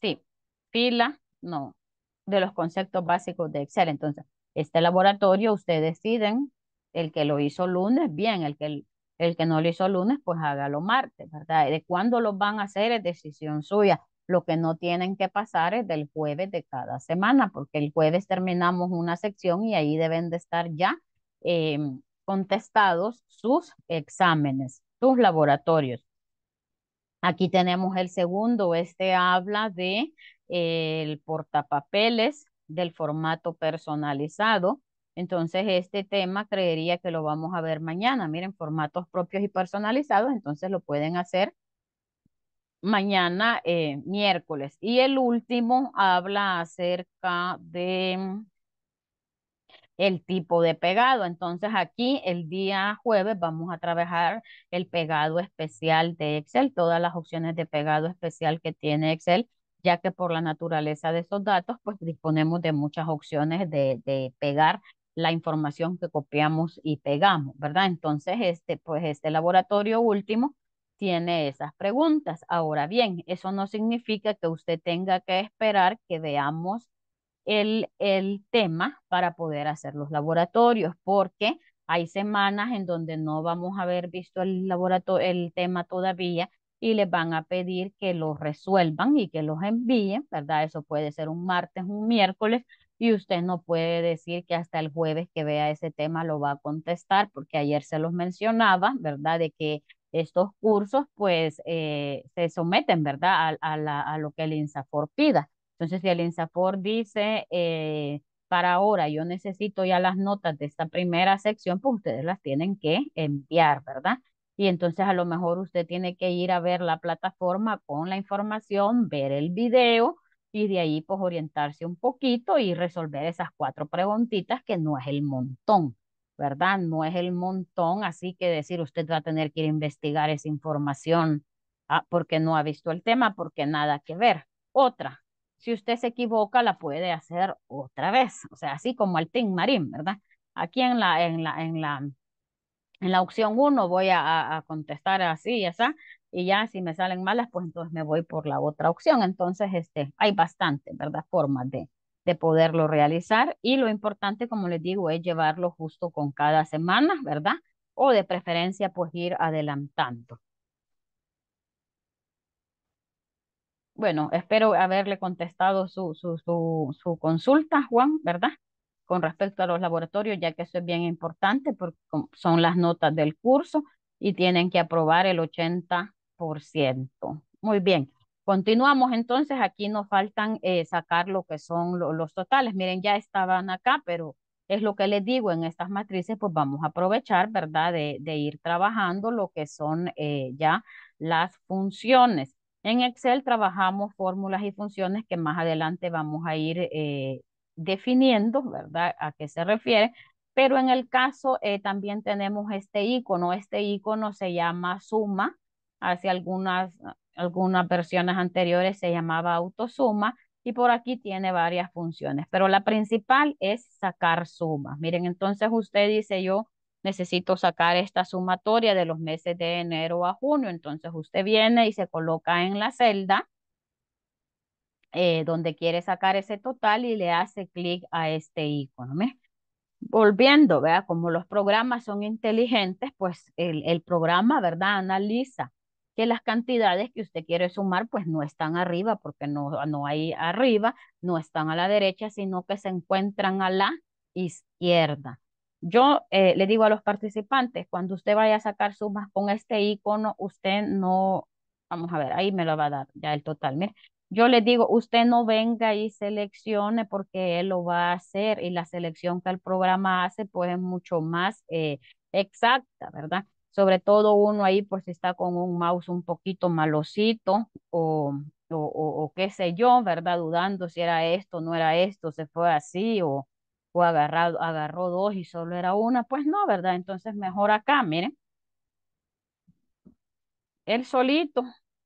sí, fila, no, de los conceptos básicos de Excel. Entonces, este laboratorio ustedes deciden, el que lo hizo lunes, bien, el que, el que no lo hizo lunes, pues hágalo martes, ¿verdad? De cuándo lo van a hacer es decisión suya. Lo que no tienen que pasar es del jueves de cada semana, porque el jueves terminamos una sección y ahí deben de estar ya eh, contestados sus exámenes, sus laboratorios. Aquí tenemos el segundo, este habla de el portapapeles del formato personalizado. Entonces, este tema creería que lo vamos a ver mañana. Miren, formatos propios y personalizados, entonces lo pueden hacer mañana, eh, miércoles. Y el último habla acerca de el tipo de pegado. Entonces, aquí el día jueves vamos a trabajar el pegado especial de Excel, todas las opciones de pegado especial que tiene Excel ya que por la naturaleza de esos datos, pues disponemos de muchas opciones de, pegar la información que copiamos y pegamos, ¿verdad? Entonces, este, pues este laboratorio último tiene esas preguntas. Ahora bien, eso no significa que usted tenga que esperar que veamos el, el tema para poder hacer los laboratorios, porque hay semanas en donde no vamos a haber visto el, laboratorio, el tema todavía y les van a pedir que los resuelvan y que los envíen, ¿verdad? Eso puede ser un martes, un miércoles, y usted no puede decir que hasta el jueves que vea ese tema lo va a contestar, porque ayer se los mencionaba, ¿verdad? De que estos cursos pues eh, se someten, ¿verdad? A, lo que el INSAFOR pida. Entonces, si el INSAFOR dice, eh, para ahora yo necesito ya las notas de esta primera sección, pues ustedes las tienen que enviar, ¿verdad? y entonces a lo mejor usted tiene que ir a ver la plataforma con la información, ver el video y de ahí pues orientarse un poquito y resolver esas cuatro preguntitas que no es el montón, ¿verdad? No es el montón, así que decir usted va a tener que ir a investigar esa información ah, porque no ha visto el tema, porque nada que ver. Otra, si usted se equivoca la puede hacer otra vez, o sea, así como el Tim Marín, ¿verdad? Aquí la, en la, en la, en la opción 1 voy a, contestar así y así, y ya si me salen malas, pues entonces me voy por la otra opción. Entonces, este, hay bastante, ¿verdad? Formas de, de poderlo realizar y lo importante, como les digo, es llevarlo justo con cada semana, ¿verdad? O de preferencia, pues ir adelantando. Bueno, espero haberle contestado su, su, su consulta, Juan, ¿verdad? con respecto a los laboratorios, ya que eso es bien importante porque son las notas del curso y tienen que aprobar el 80%. Muy bien, continuamos entonces. Aquí nos faltan eh, sacar lo que son los totales. Miren, ya estaban acá, pero es lo que les digo, en estas matrices pues vamos a aprovechar, ¿verdad? De, ir trabajando lo que son eh, ya las funciones. En Excel trabajamos fórmulas y funciones que más adelante vamos a ir eh, definiendo, ¿verdad?, a qué se refiere, pero en el caso eh, también tenemos este icono. Este icono se llama suma. Hace algunas, algunas versiones anteriores se llamaba autosuma y por aquí tiene varias funciones, pero la principal es sacar sumas. Miren, entonces usted dice yo necesito sacar esta sumatoria de los meses de enero a junio, entonces usted viene y se coloca en la celda eh, donde quiere sacar ese total y le hace clic a este icono. Volviendo, vea, Como los programas son inteligentes, pues el, programa, ¿verdad? Analiza que las cantidades que usted quiere sumar pues no están arriba porque no, no hay arriba, no están a la derecha, sino que se encuentran a la izquierda. Yo eh, le digo a los participantes, cuando usted vaya a sacar sumas con este icono, usted no, vamos a ver, ahí me lo va a dar ya el total, mire, yo le digo, usted no venga y seleccione porque él lo va a hacer y la selección que el programa hace pues es mucho más eh, exacta, ¿verdad? Sobre todo uno ahí por pues, si está con un mouse un poquito malocito o, o, qué sé yo, ¿verdad? Dudando si era esto, no era esto, se fue así o, agarrado, agarró dos y solo era una, pues no, ¿verdad? Entonces mejor acá, miren. Él solito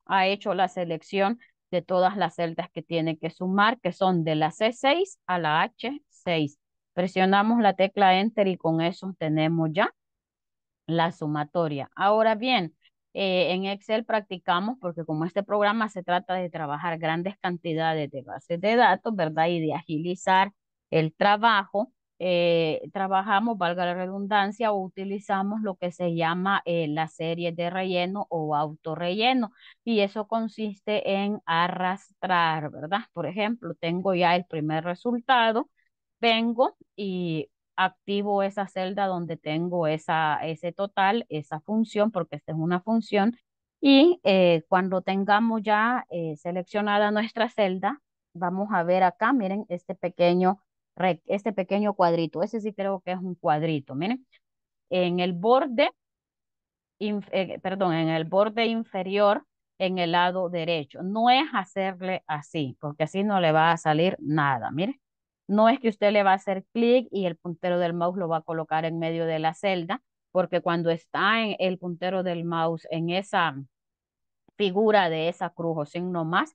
ha hecho la selección de todas las celdas que tiene que sumar, que son de la C6 a la H6. Presionamos la tecla Enter y con eso tenemos ya la sumatoria. Ahora bien, eh, en Excel practicamos, porque como este programa se trata de trabajar grandes cantidades de bases de datos, ¿verdad? Y de agilizar el trabajo, eh, trabajamos, valga la redundancia, o utilizamos lo que se llama eh, la serie de relleno o autorrelleno. Y eso consiste en arrastrar, ¿verdad? Por ejemplo, tengo ya el primer resultado, vengo y activo esa celda donde tengo esa, ese total, esa función, porque esta es una función. Y eh, cuando tengamos ya seleccionada nuestra celda, vamos a ver acá, miren, este pequeño este pequeño cuadrito. Ese sí creo que es un cuadrito, miren. En el borde, eh, perdón, en el borde inferior, en el lado derecho. No es hacerle así, porque así no le va a salir nada, miren. No es que usted le va a hacer clic y el puntero del mouse lo va a colocar en medio de la celda, porque cuando está en el puntero del mouse en esa figura de esa cruz o signo más,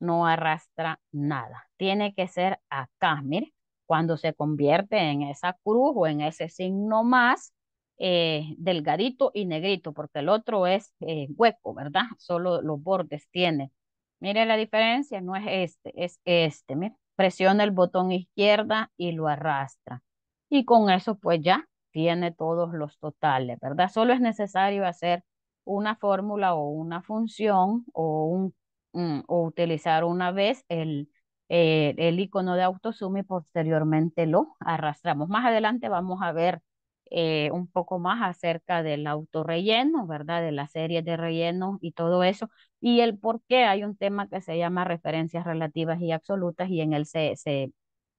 no arrastra nada. Tiene que ser acá, mire cuando se convierte en esa cruz o en ese signo más eh, delgadito y negrito, porque el otro es eh, hueco, ¿verdad? Solo los bordes tiene. Mire la diferencia, no es este, es este. Presiona el botón izquierda y lo arrastra. Y con eso pues ya tiene todos los totales, ¿verdad? Solo es necesario hacer una fórmula o una función o, un, mm, o utilizar una vez el, eh, el icono de autosum y posteriormente lo arrastramos. Más adelante vamos a ver eh, un poco más acerca del autorrelleno, ¿verdad? De la serie de relleno y todo eso. Y el por qué hay un tema que se llama referencias relativas y absolutas y en él se, se,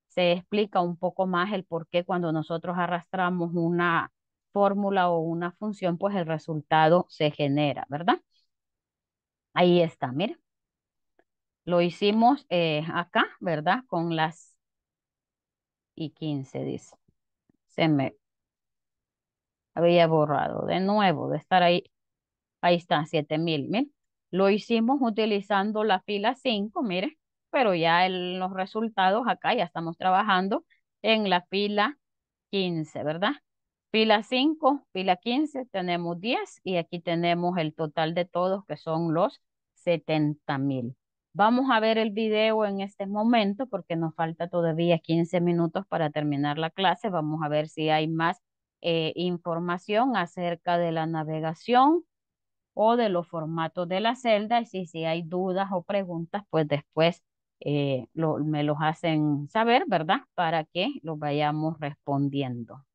se explica un poco más el por qué cuando nosotros arrastramos una fórmula o una función, pues el resultado se genera, ¿verdad? Ahí está, mira. Lo hicimos eh, acá, ¿verdad? Con las y 15, dice. Se me había borrado de nuevo de estar ahí. Ahí está, 7000, mil. Lo hicimos utilizando la fila 5, mire, pero ya en los resultados acá ya estamos trabajando en la fila 15, ¿verdad? Fila 5, fila 15, tenemos 10 y aquí tenemos el total de todos que son los 70 mil. Vamos a ver el video en este momento porque nos falta todavía 15 minutos para terminar la clase. Vamos a ver si hay más eh, información acerca de la navegación o de los formatos de la celda y si, hay dudas o preguntas, pues después eh, me los hacen saber, ¿verdad? Para que los vayamos respondiendo.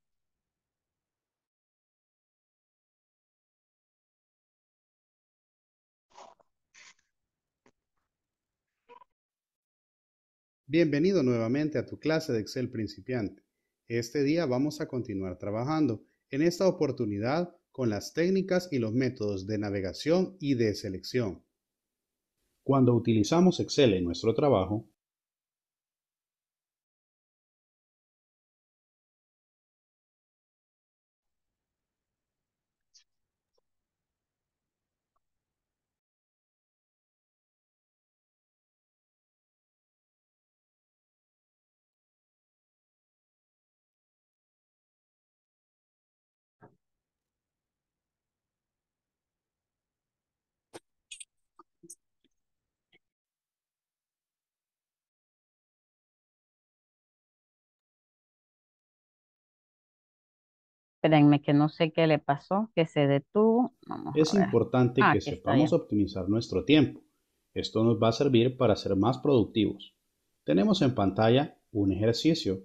Bienvenido nuevamente a tu clase de Excel principiante. Este día vamos a continuar trabajando, en esta oportunidad con las técnicas y los métodos de navegación y de selección. Cuando utilizamos Excel en nuestro trabajo, Espérenme que no sé qué le pasó, que se detuvo. es importante ah, que sepamos optimizar nuestro tiempo. Esto nos va a servir para ser más productivos. Tenemos en pantalla un ejercicio,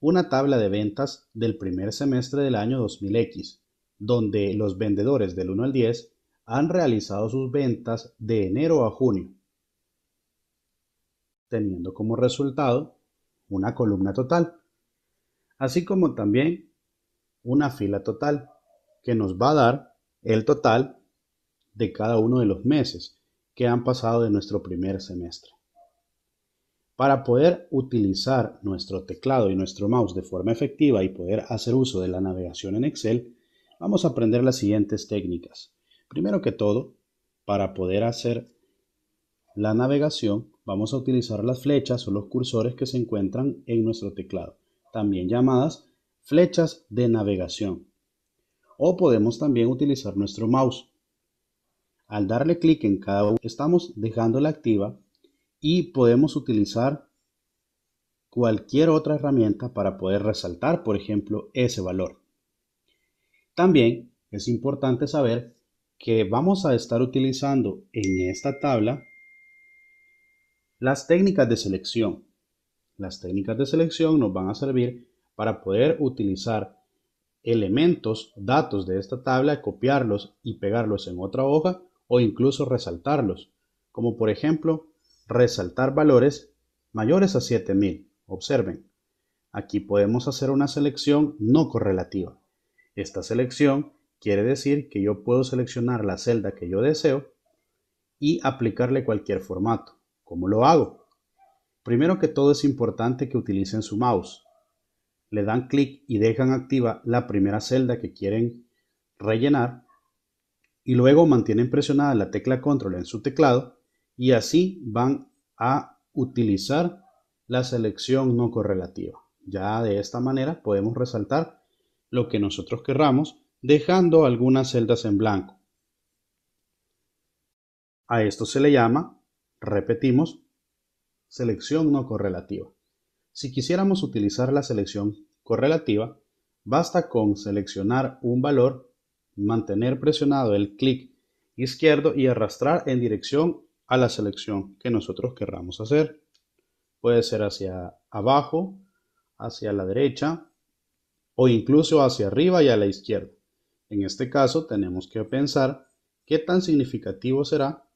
una tabla de ventas del primer semestre del año 2000X, donde los vendedores del 1 al 10 han realizado sus ventas de enero a junio, teniendo como resultado una columna total, así como también una fila total que nos va a dar el total de cada uno de los meses que han pasado de nuestro primer semestre. Para poder utilizar nuestro teclado y nuestro mouse de forma efectiva y poder hacer uso de la navegación en Excel, vamos a aprender las siguientes técnicas. Primero que todo, para poder hacer la navegación, vamos a utilizar las flechas o los cursores que se encuentran en nuestro teclado, también llamadas flechas de navegación. O podemos también utilizar nuestro mouse. Al darle clic en cada uno, estamos la activa y podemos utilizar cualquier otra herramienta para poder resaltar, por ejemplo, ese valor. También es importante saber que vamos a estar utilizando en esta tabla las técnicas de selección. Las técnicas de selección nos van a servir para poder utilizar elementos, datos de esta tabla, copiarlos y pegarlos en otra hoja o incluso resaltarlos, como por ejemplo resaltar valores mayores a 7000. Observen, aquí podemos hacer una selección no correlativa. Esta selección quiere decir que yo puedo seleccionar la celda que yo deseo y aplicarle cualquier formato. ¿Cómo lo hago? Primero que todo es importante que utilicen su mouse le dan clic y dejan activa la primera celda que quieren rellenar y luego mantienen presionada la tecla control en su teclado y así van a utilizar la selección no correlativa. Ya de esta manera podemos resaltar lo que nosotros querramos dejando algunas celdas en blanco. A esto se le llama, repetimos, selección no correlativa. Si quisiéramos utilizar la selección correlativa, basta con seleccionar un valor, mantener presionado el clic izquierdo y arrastrar en dirección a la selección que nosotros querramos hacer. Puede ser hacia abajo, hacia la derecha o incluso hacia arriba y a la izquierda. En este caso tenemos que pensar qué tan significativo será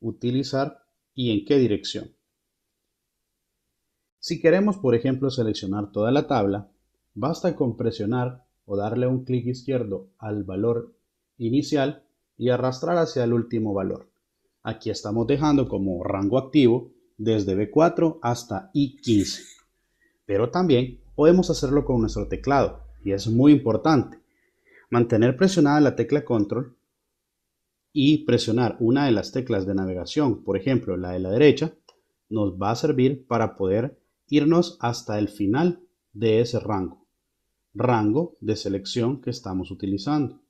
utilizar y en qué dirección. Si queremos, por ejemplo, seleccionar toda la tabla, basta con presionar o darle un clic izquierdo al valor inicial y arrastrar hacia el último valor. Aquí estamos dejando como rango activo desde B4 hasta I15. Pero también podemos hacerlo con nuestro teclado y es muy importante. Mantener presionada la tecla control y presionar una de las teclas de navegación, por ejemplo la de la derecha, nos va a servir para poder irnos hasta el final de ese rango, rango de selección que estamos utilizando.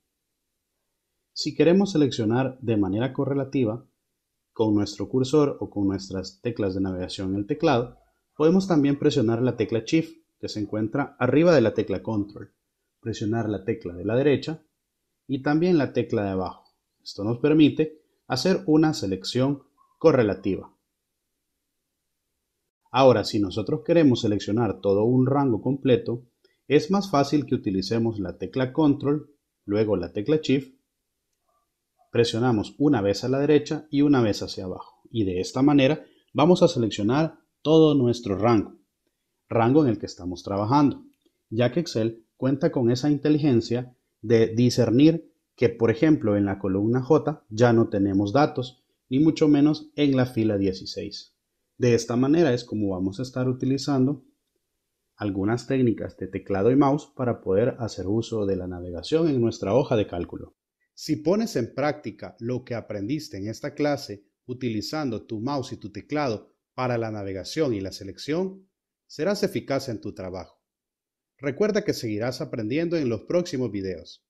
Si queremos seleccionar de manera correlativa, con nuestro cursor o con nuestras teclas de navegación en el teclado, podemos también presionar la tecla Shift, que se encuentra arriba de la tecla Control, presionar la tecla de la derecha y también la tecla de abajo. Esto nos permite hacer una selección correlativa. Ahora, si nosotros queremos seleccionar todo un rango completo, es más fácil que utilicemos la tecla Control, luego la tecla Shift, presionamos una vez a la derecha y una vez hacia abajo. Y de esta manera vamos a seleccionar todo nuestro rango, rango en el que estamos trabajando, ya que Excel cuenta con esa inteligencia de discernir que, por ejemplo, en la columna J ya no tenemos datos, ni mucho menos en la fila 16. De esta manera es como vamos a estar utilizando algunas técnicas de teclado y mouse para poder hacer uso de la navegación en nuestra hoja de cálculo. Si pones en práctica lo que aprendiste en esta clase utilizando tu mouse y tu teclado para la navegación y la selección, serás eficaz en tu trabajo. Recuerda que seguirás aprendiendo en los próximos videos.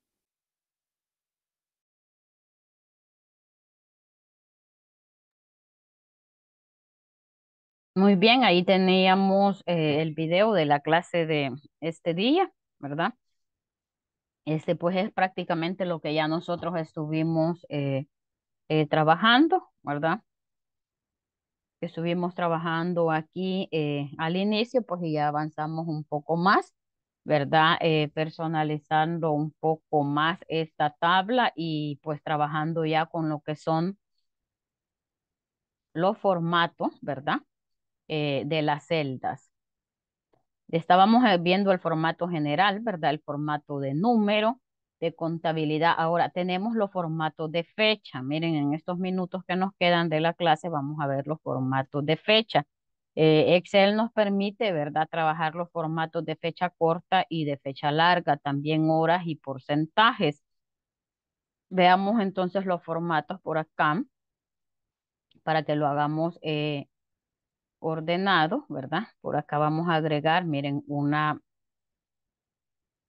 Muy bien, ahí teníamos eh, el video de la clase de este día, ¿verdad? Este pues es prácticamente lo que ya nosotros estuvimos eh, eh, trabajando, ¿verdad? estuvimos trabajando aquí al inicio, pues y ya avanzamos un poco más, ¿verdad? personalizando un poco más esta tabla y pues trabajando ya con lo que son los formatos, ¿verdad? Eh, de las celdas. Estábamos eh, viendo el formato general, ¿verdad? El formato de número, de contabilidad. Ahora tenemos los formatos de fecha. Miren, en estos minutos que nos quedan de la clase vamos a ver los formatos de fecha. Eh, Excel nos permite, ¿verdad?, trabajar los formatos de fecha corta y de fecha larga, también horas y porcentajes. Veamos entonces los formatos por acá para que lo hagamos ordenado, ¿verdad? Por acá vamos a agregar, miren, una,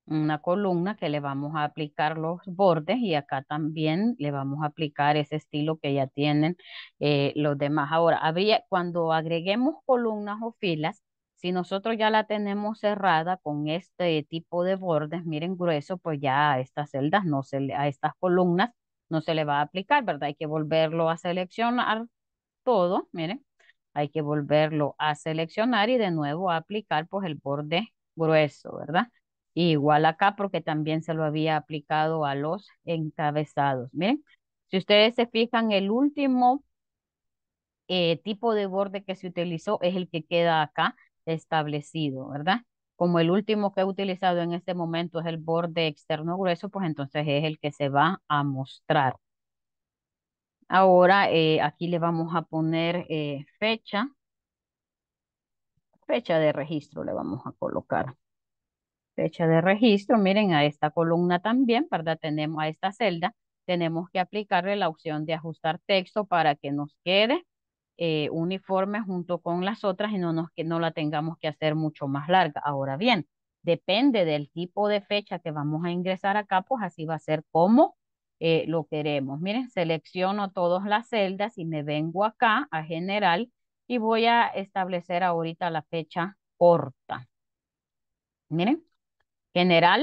una columna que le vamos a aplicar los bordes y acá también le vamos a aplicar ese estilo que ya tienen eh, los demás. Ahora, cuando agreguemos columnas o filas, si nosotros ya la tenemos cerrada con este tipo de bordes, miren grueso, pues ya a estas celdas, no se le, a estas columnas no se le va a aplicar, ¿verdad? Hay que volverlo a seleccionar todo, miren hay que volverlo a seleccionar y de nuevo aplicar pues el borde grueso, ¿verdad? igual acá porque también se lo había aplicado a los encabezados. Miren, si ustedes se fijan, el último eh, tipo de borde que se utilizó es el que queda acá establecido, ¿verdad? Como el último que he utilizado en este momento es el borde externo grueso, pues entonces es el que se va a mostrar. Ahora eh, aquí le vamos a poner eh, fecha. Fecha de registro le vamos a colocar. Fecha de registro, miren a esta columna también, ¿verdad? Tenemos a esta celda, tenemos que aplicarle la opción de ajustar texto para que nos quede eh, uniforme junto con las otras y no, nos, que no la tengamos que hacer mucho más larga. Ahora bien, depende del tipo de fecha que vamos a ingresar acá, pues así va a ser como eh, lo queremos. Miren, selecciono todas las celdas y me vengo acá a general y voy a establecer ahorita la fecha corta. Miren, general,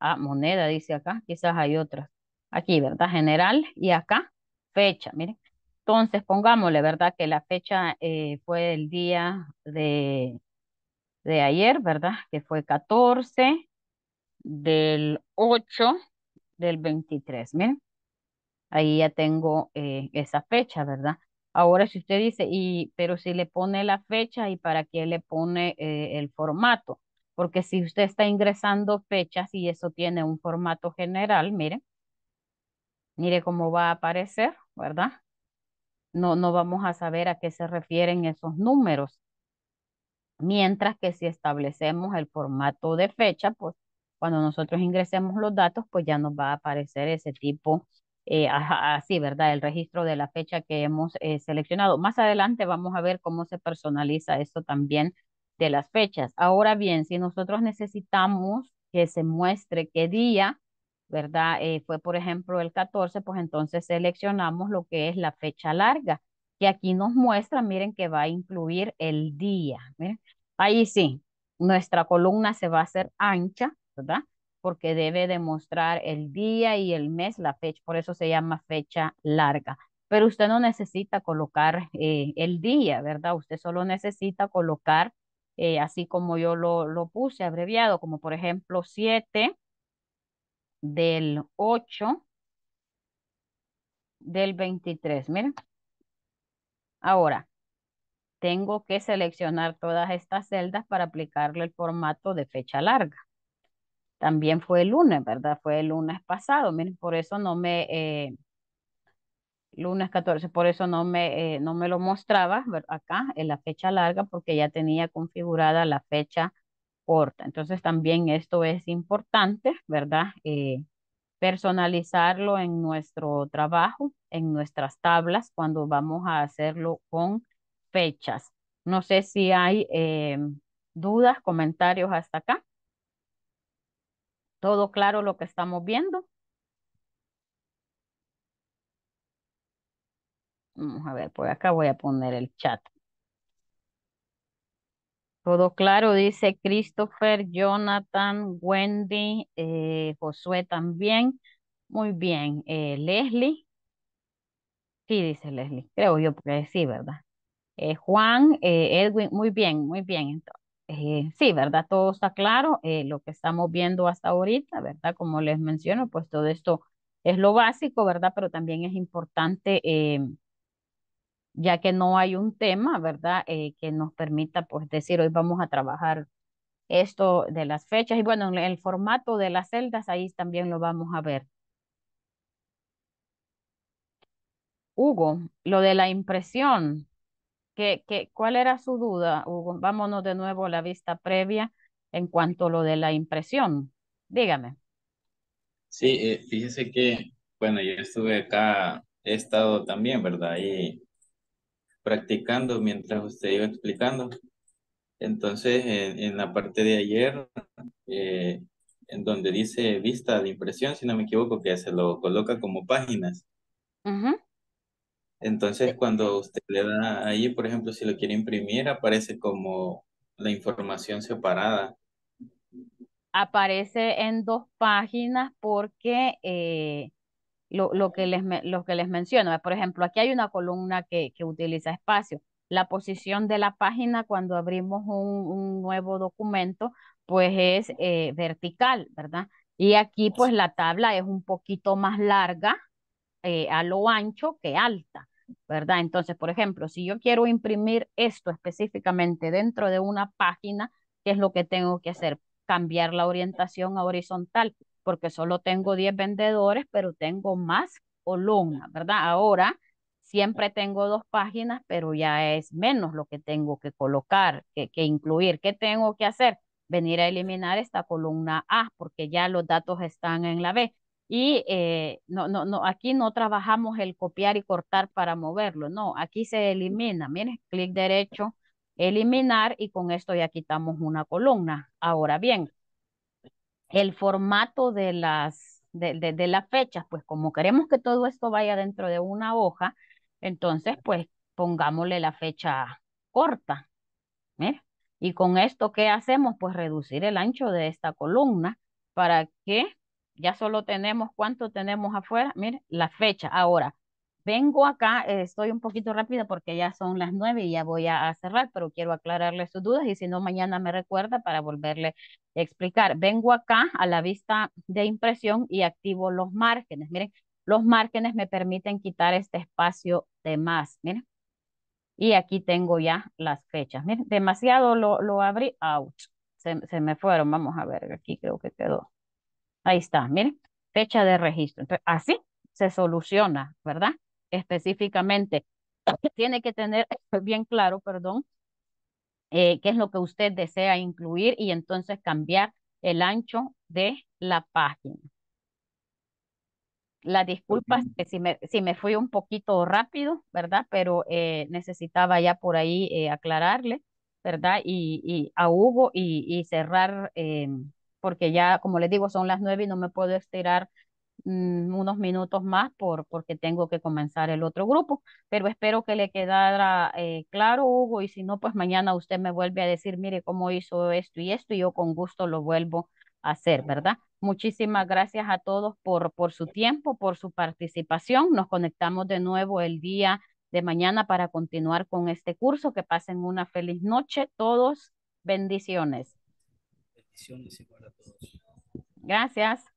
a ah, moneda dice acá, quizás hay otras. Aquí, ¿verdad? General y acá, fecha, miren. Entonces, pongámosle, ¿verdad? Que la fecha eh, fue el día de, de ayer, ¿verdad? Que fue 14 del 8 del 23. Miren, ahí ya tengo eh, esa fecha, ¿verdad? Ahora si usted dice, y, pero si le pone la fecha y para qué le pone eh, el formato, porque si usted está ingresando fechas y eso tiene un formato general, mire, mire cómo va a aparecer, ¿verdad? No, no vamos a saber a qué se refieren esos números. Mientras que si establecemos el formato de fecha, pues cuando nosotros ingresemos los datos, pues ya nos va a aparecer ese tipo eh, así, ¿verdad? El registro de la fecha que hemos eh, seleccionado. Más adelante vamos a ver cómo se personaliza esto también de las fechas. Ahora bien, si nosotros necesitamos que se muestre qué día, ¿verdad? Eh, fue, por ejemplo, el 14, pues entonces seleccionamos lo que es la fecha larga, que aquí nos muestra, miren, que va a incluir el día. ahí sí, nuestra columna se va a hacer ancha ¿verdad? Porque debe demostrar el día y el mes, la fecha, por eso se llama fecha larga. Pero usted no necesita colocar eh, el día, ¿verdad? Usted solo necesita colocar, eh, así como yo lo, lo puse abreviado, como por ejemplo 7 del 8 del 23. Miren. Ahora, tengo que seleccionar todas estas celdas para aplicarle el formato de fecha larga también fue el lunes, ¿verdad? Fue el lunes pasado, miren, por eso no me, eh, lunes 14, por eso no me, eh, no me lo mostraba acá en la fecha larga porque ya tenía configurada la fecha corta. Entonces también esto es importante, ¿verdad? Eh, personalizarlo en nuestro trabajo, en nuestras tablas, cuando vamos a hacerlo con fechas. No sé si hay dudas, comentarios hasta acá. ¿Todo claro lo que estamos viendo? Vamos a ver, por acá voy a poner el chat. Todo claro, dice Christopher, Jonathan, Wendy, eh, Josué también. Muy bien, eh, Leslie. Sí, dice Leslie, creo yo porque sí, ¿verdad? Eh, Juan, Edwin, muy bien, muy bien entonces. Eh, sí, ¿verdad? Todo está claro, eh, lo que estamos viendo hasta ahorita, ¿verdad? Como les menciono, pues todo esto es lo básico, ¿verdad? Pero también es importante, eh, ya que no hay un tema, ¿verdad? que nos permita, pues, decir, hoy vamos a trabajar esto de las fechas y bueno, el formato de las celdas, ahí también lo vamos a ver. Hugo, lo de la impresión que qué, cuál era su duda? Hugo? Vámonos de nuevo a la vista previa en cuanto a lo de la impresión. Dígame. Sí, eh, fíjese que, bueno, yo estuve acá, he estado también, ¿verdad? Y practicando mientras usted iba explicando. Entonces, en, la parte de ayer, eh, en donde dice vista de impresión, si no me equivoco, que se lo coloca como páginas. Uh entonces, cuando usted le da ahí, por ejemplo, si lo quiere imprimir, aparece como la información separada. Aparece en dos páginas porque eh, lo, lo, que les, lo que menciono, por ejemplo, aquí hay una columna que, utiliza espacio. La posición de la página cuando abrimos un, un nuevo documento, pues es eh, vertical, ¿verdad? Y aquí pues la tabla es un poquito más larga eh, a lo ancho que alta. ¿verdad? Entonces, por ejemplo, si yo quiero imprimir esto específicamente dentro de una página, ¿qué es lo que tengo que hacer? Cambiar la orientación a horizontal, porque solo tengo 10 vendedores, pero tengo más columnas, ¿verdad? Ahora siempre tengo dos páginas, pero ya es menos lo que tengo que colocar, que, que incluir. ¿Qué tengo que hacer? Venir a eliminar esta columna A, porque ya los datos están en la B y eh, no, no, no, aquí no trabajamos el copiar y cortar para moverlo, no, aquí se elimina. Miren, clic derecho, eliminar y con esto ya quitamos una columna. Ahora bien, el formato de las, de, las fechas, pues como queremos que todo esto vaya dentro de una hoja, entonces pues pongámosle la fecha corta. ¿eh? Y con esto, ¿qué hacemos? Pues reducir el ancho de esta columna para que ya solo tenemos cuánto tenemos afuera. Mire, la fecha. Ahora, vengo acá, eh, estoy un poquito rápida porque ya son las nueve y ya voy a, cerrar, pero quiero aclararle sus dudas y si no, mañana me recuerda para volverle a explicar. Vengo acá a la vista de impresión y activo los márgenes. Miren, los márgenes me permiten quitar este espacio de más. Miren. Y aquí tengo ya las fechas. Miren, demasiado lo, lo abrí. Ouch. se me fueron. Vamos a ver, aquí creo que quedó. Ahí está, miren, fecha de registro. Entonces, así se soluciona, ¿verdad? Específicamente, tiene que tener bien claro, perdón, eh, qué es lo que usted desea incluir y entonces cambiar el ancho de la página. La disculpa que si me, si me fui un poquito rápido, ¿verdad? Pero eh, necesitaba ya por ahí eh, aclararle, ¿verdad? Y, a Hugo y cerrar em, porque ya, como les digo, son las nueve y no me puedo estirar mm, unos minutos más por, porque tengo que comenzar el otro grupo, pero espero que le quedara eh, claro, Hugo, y si no, pues mañana usted me vuelve a decir, mire cómo hizo esto y esto, y yo con gusto lo vuelvo a hacer, ¿verdad? Muchísimas gracias a todos por, por su tiempo, por su participación. Nos conectamos de nuevo el día de mañana para continuar con este curso. Que pasen una feliz noche todos. Bendiciones bendiciones igual a todos. Gracias.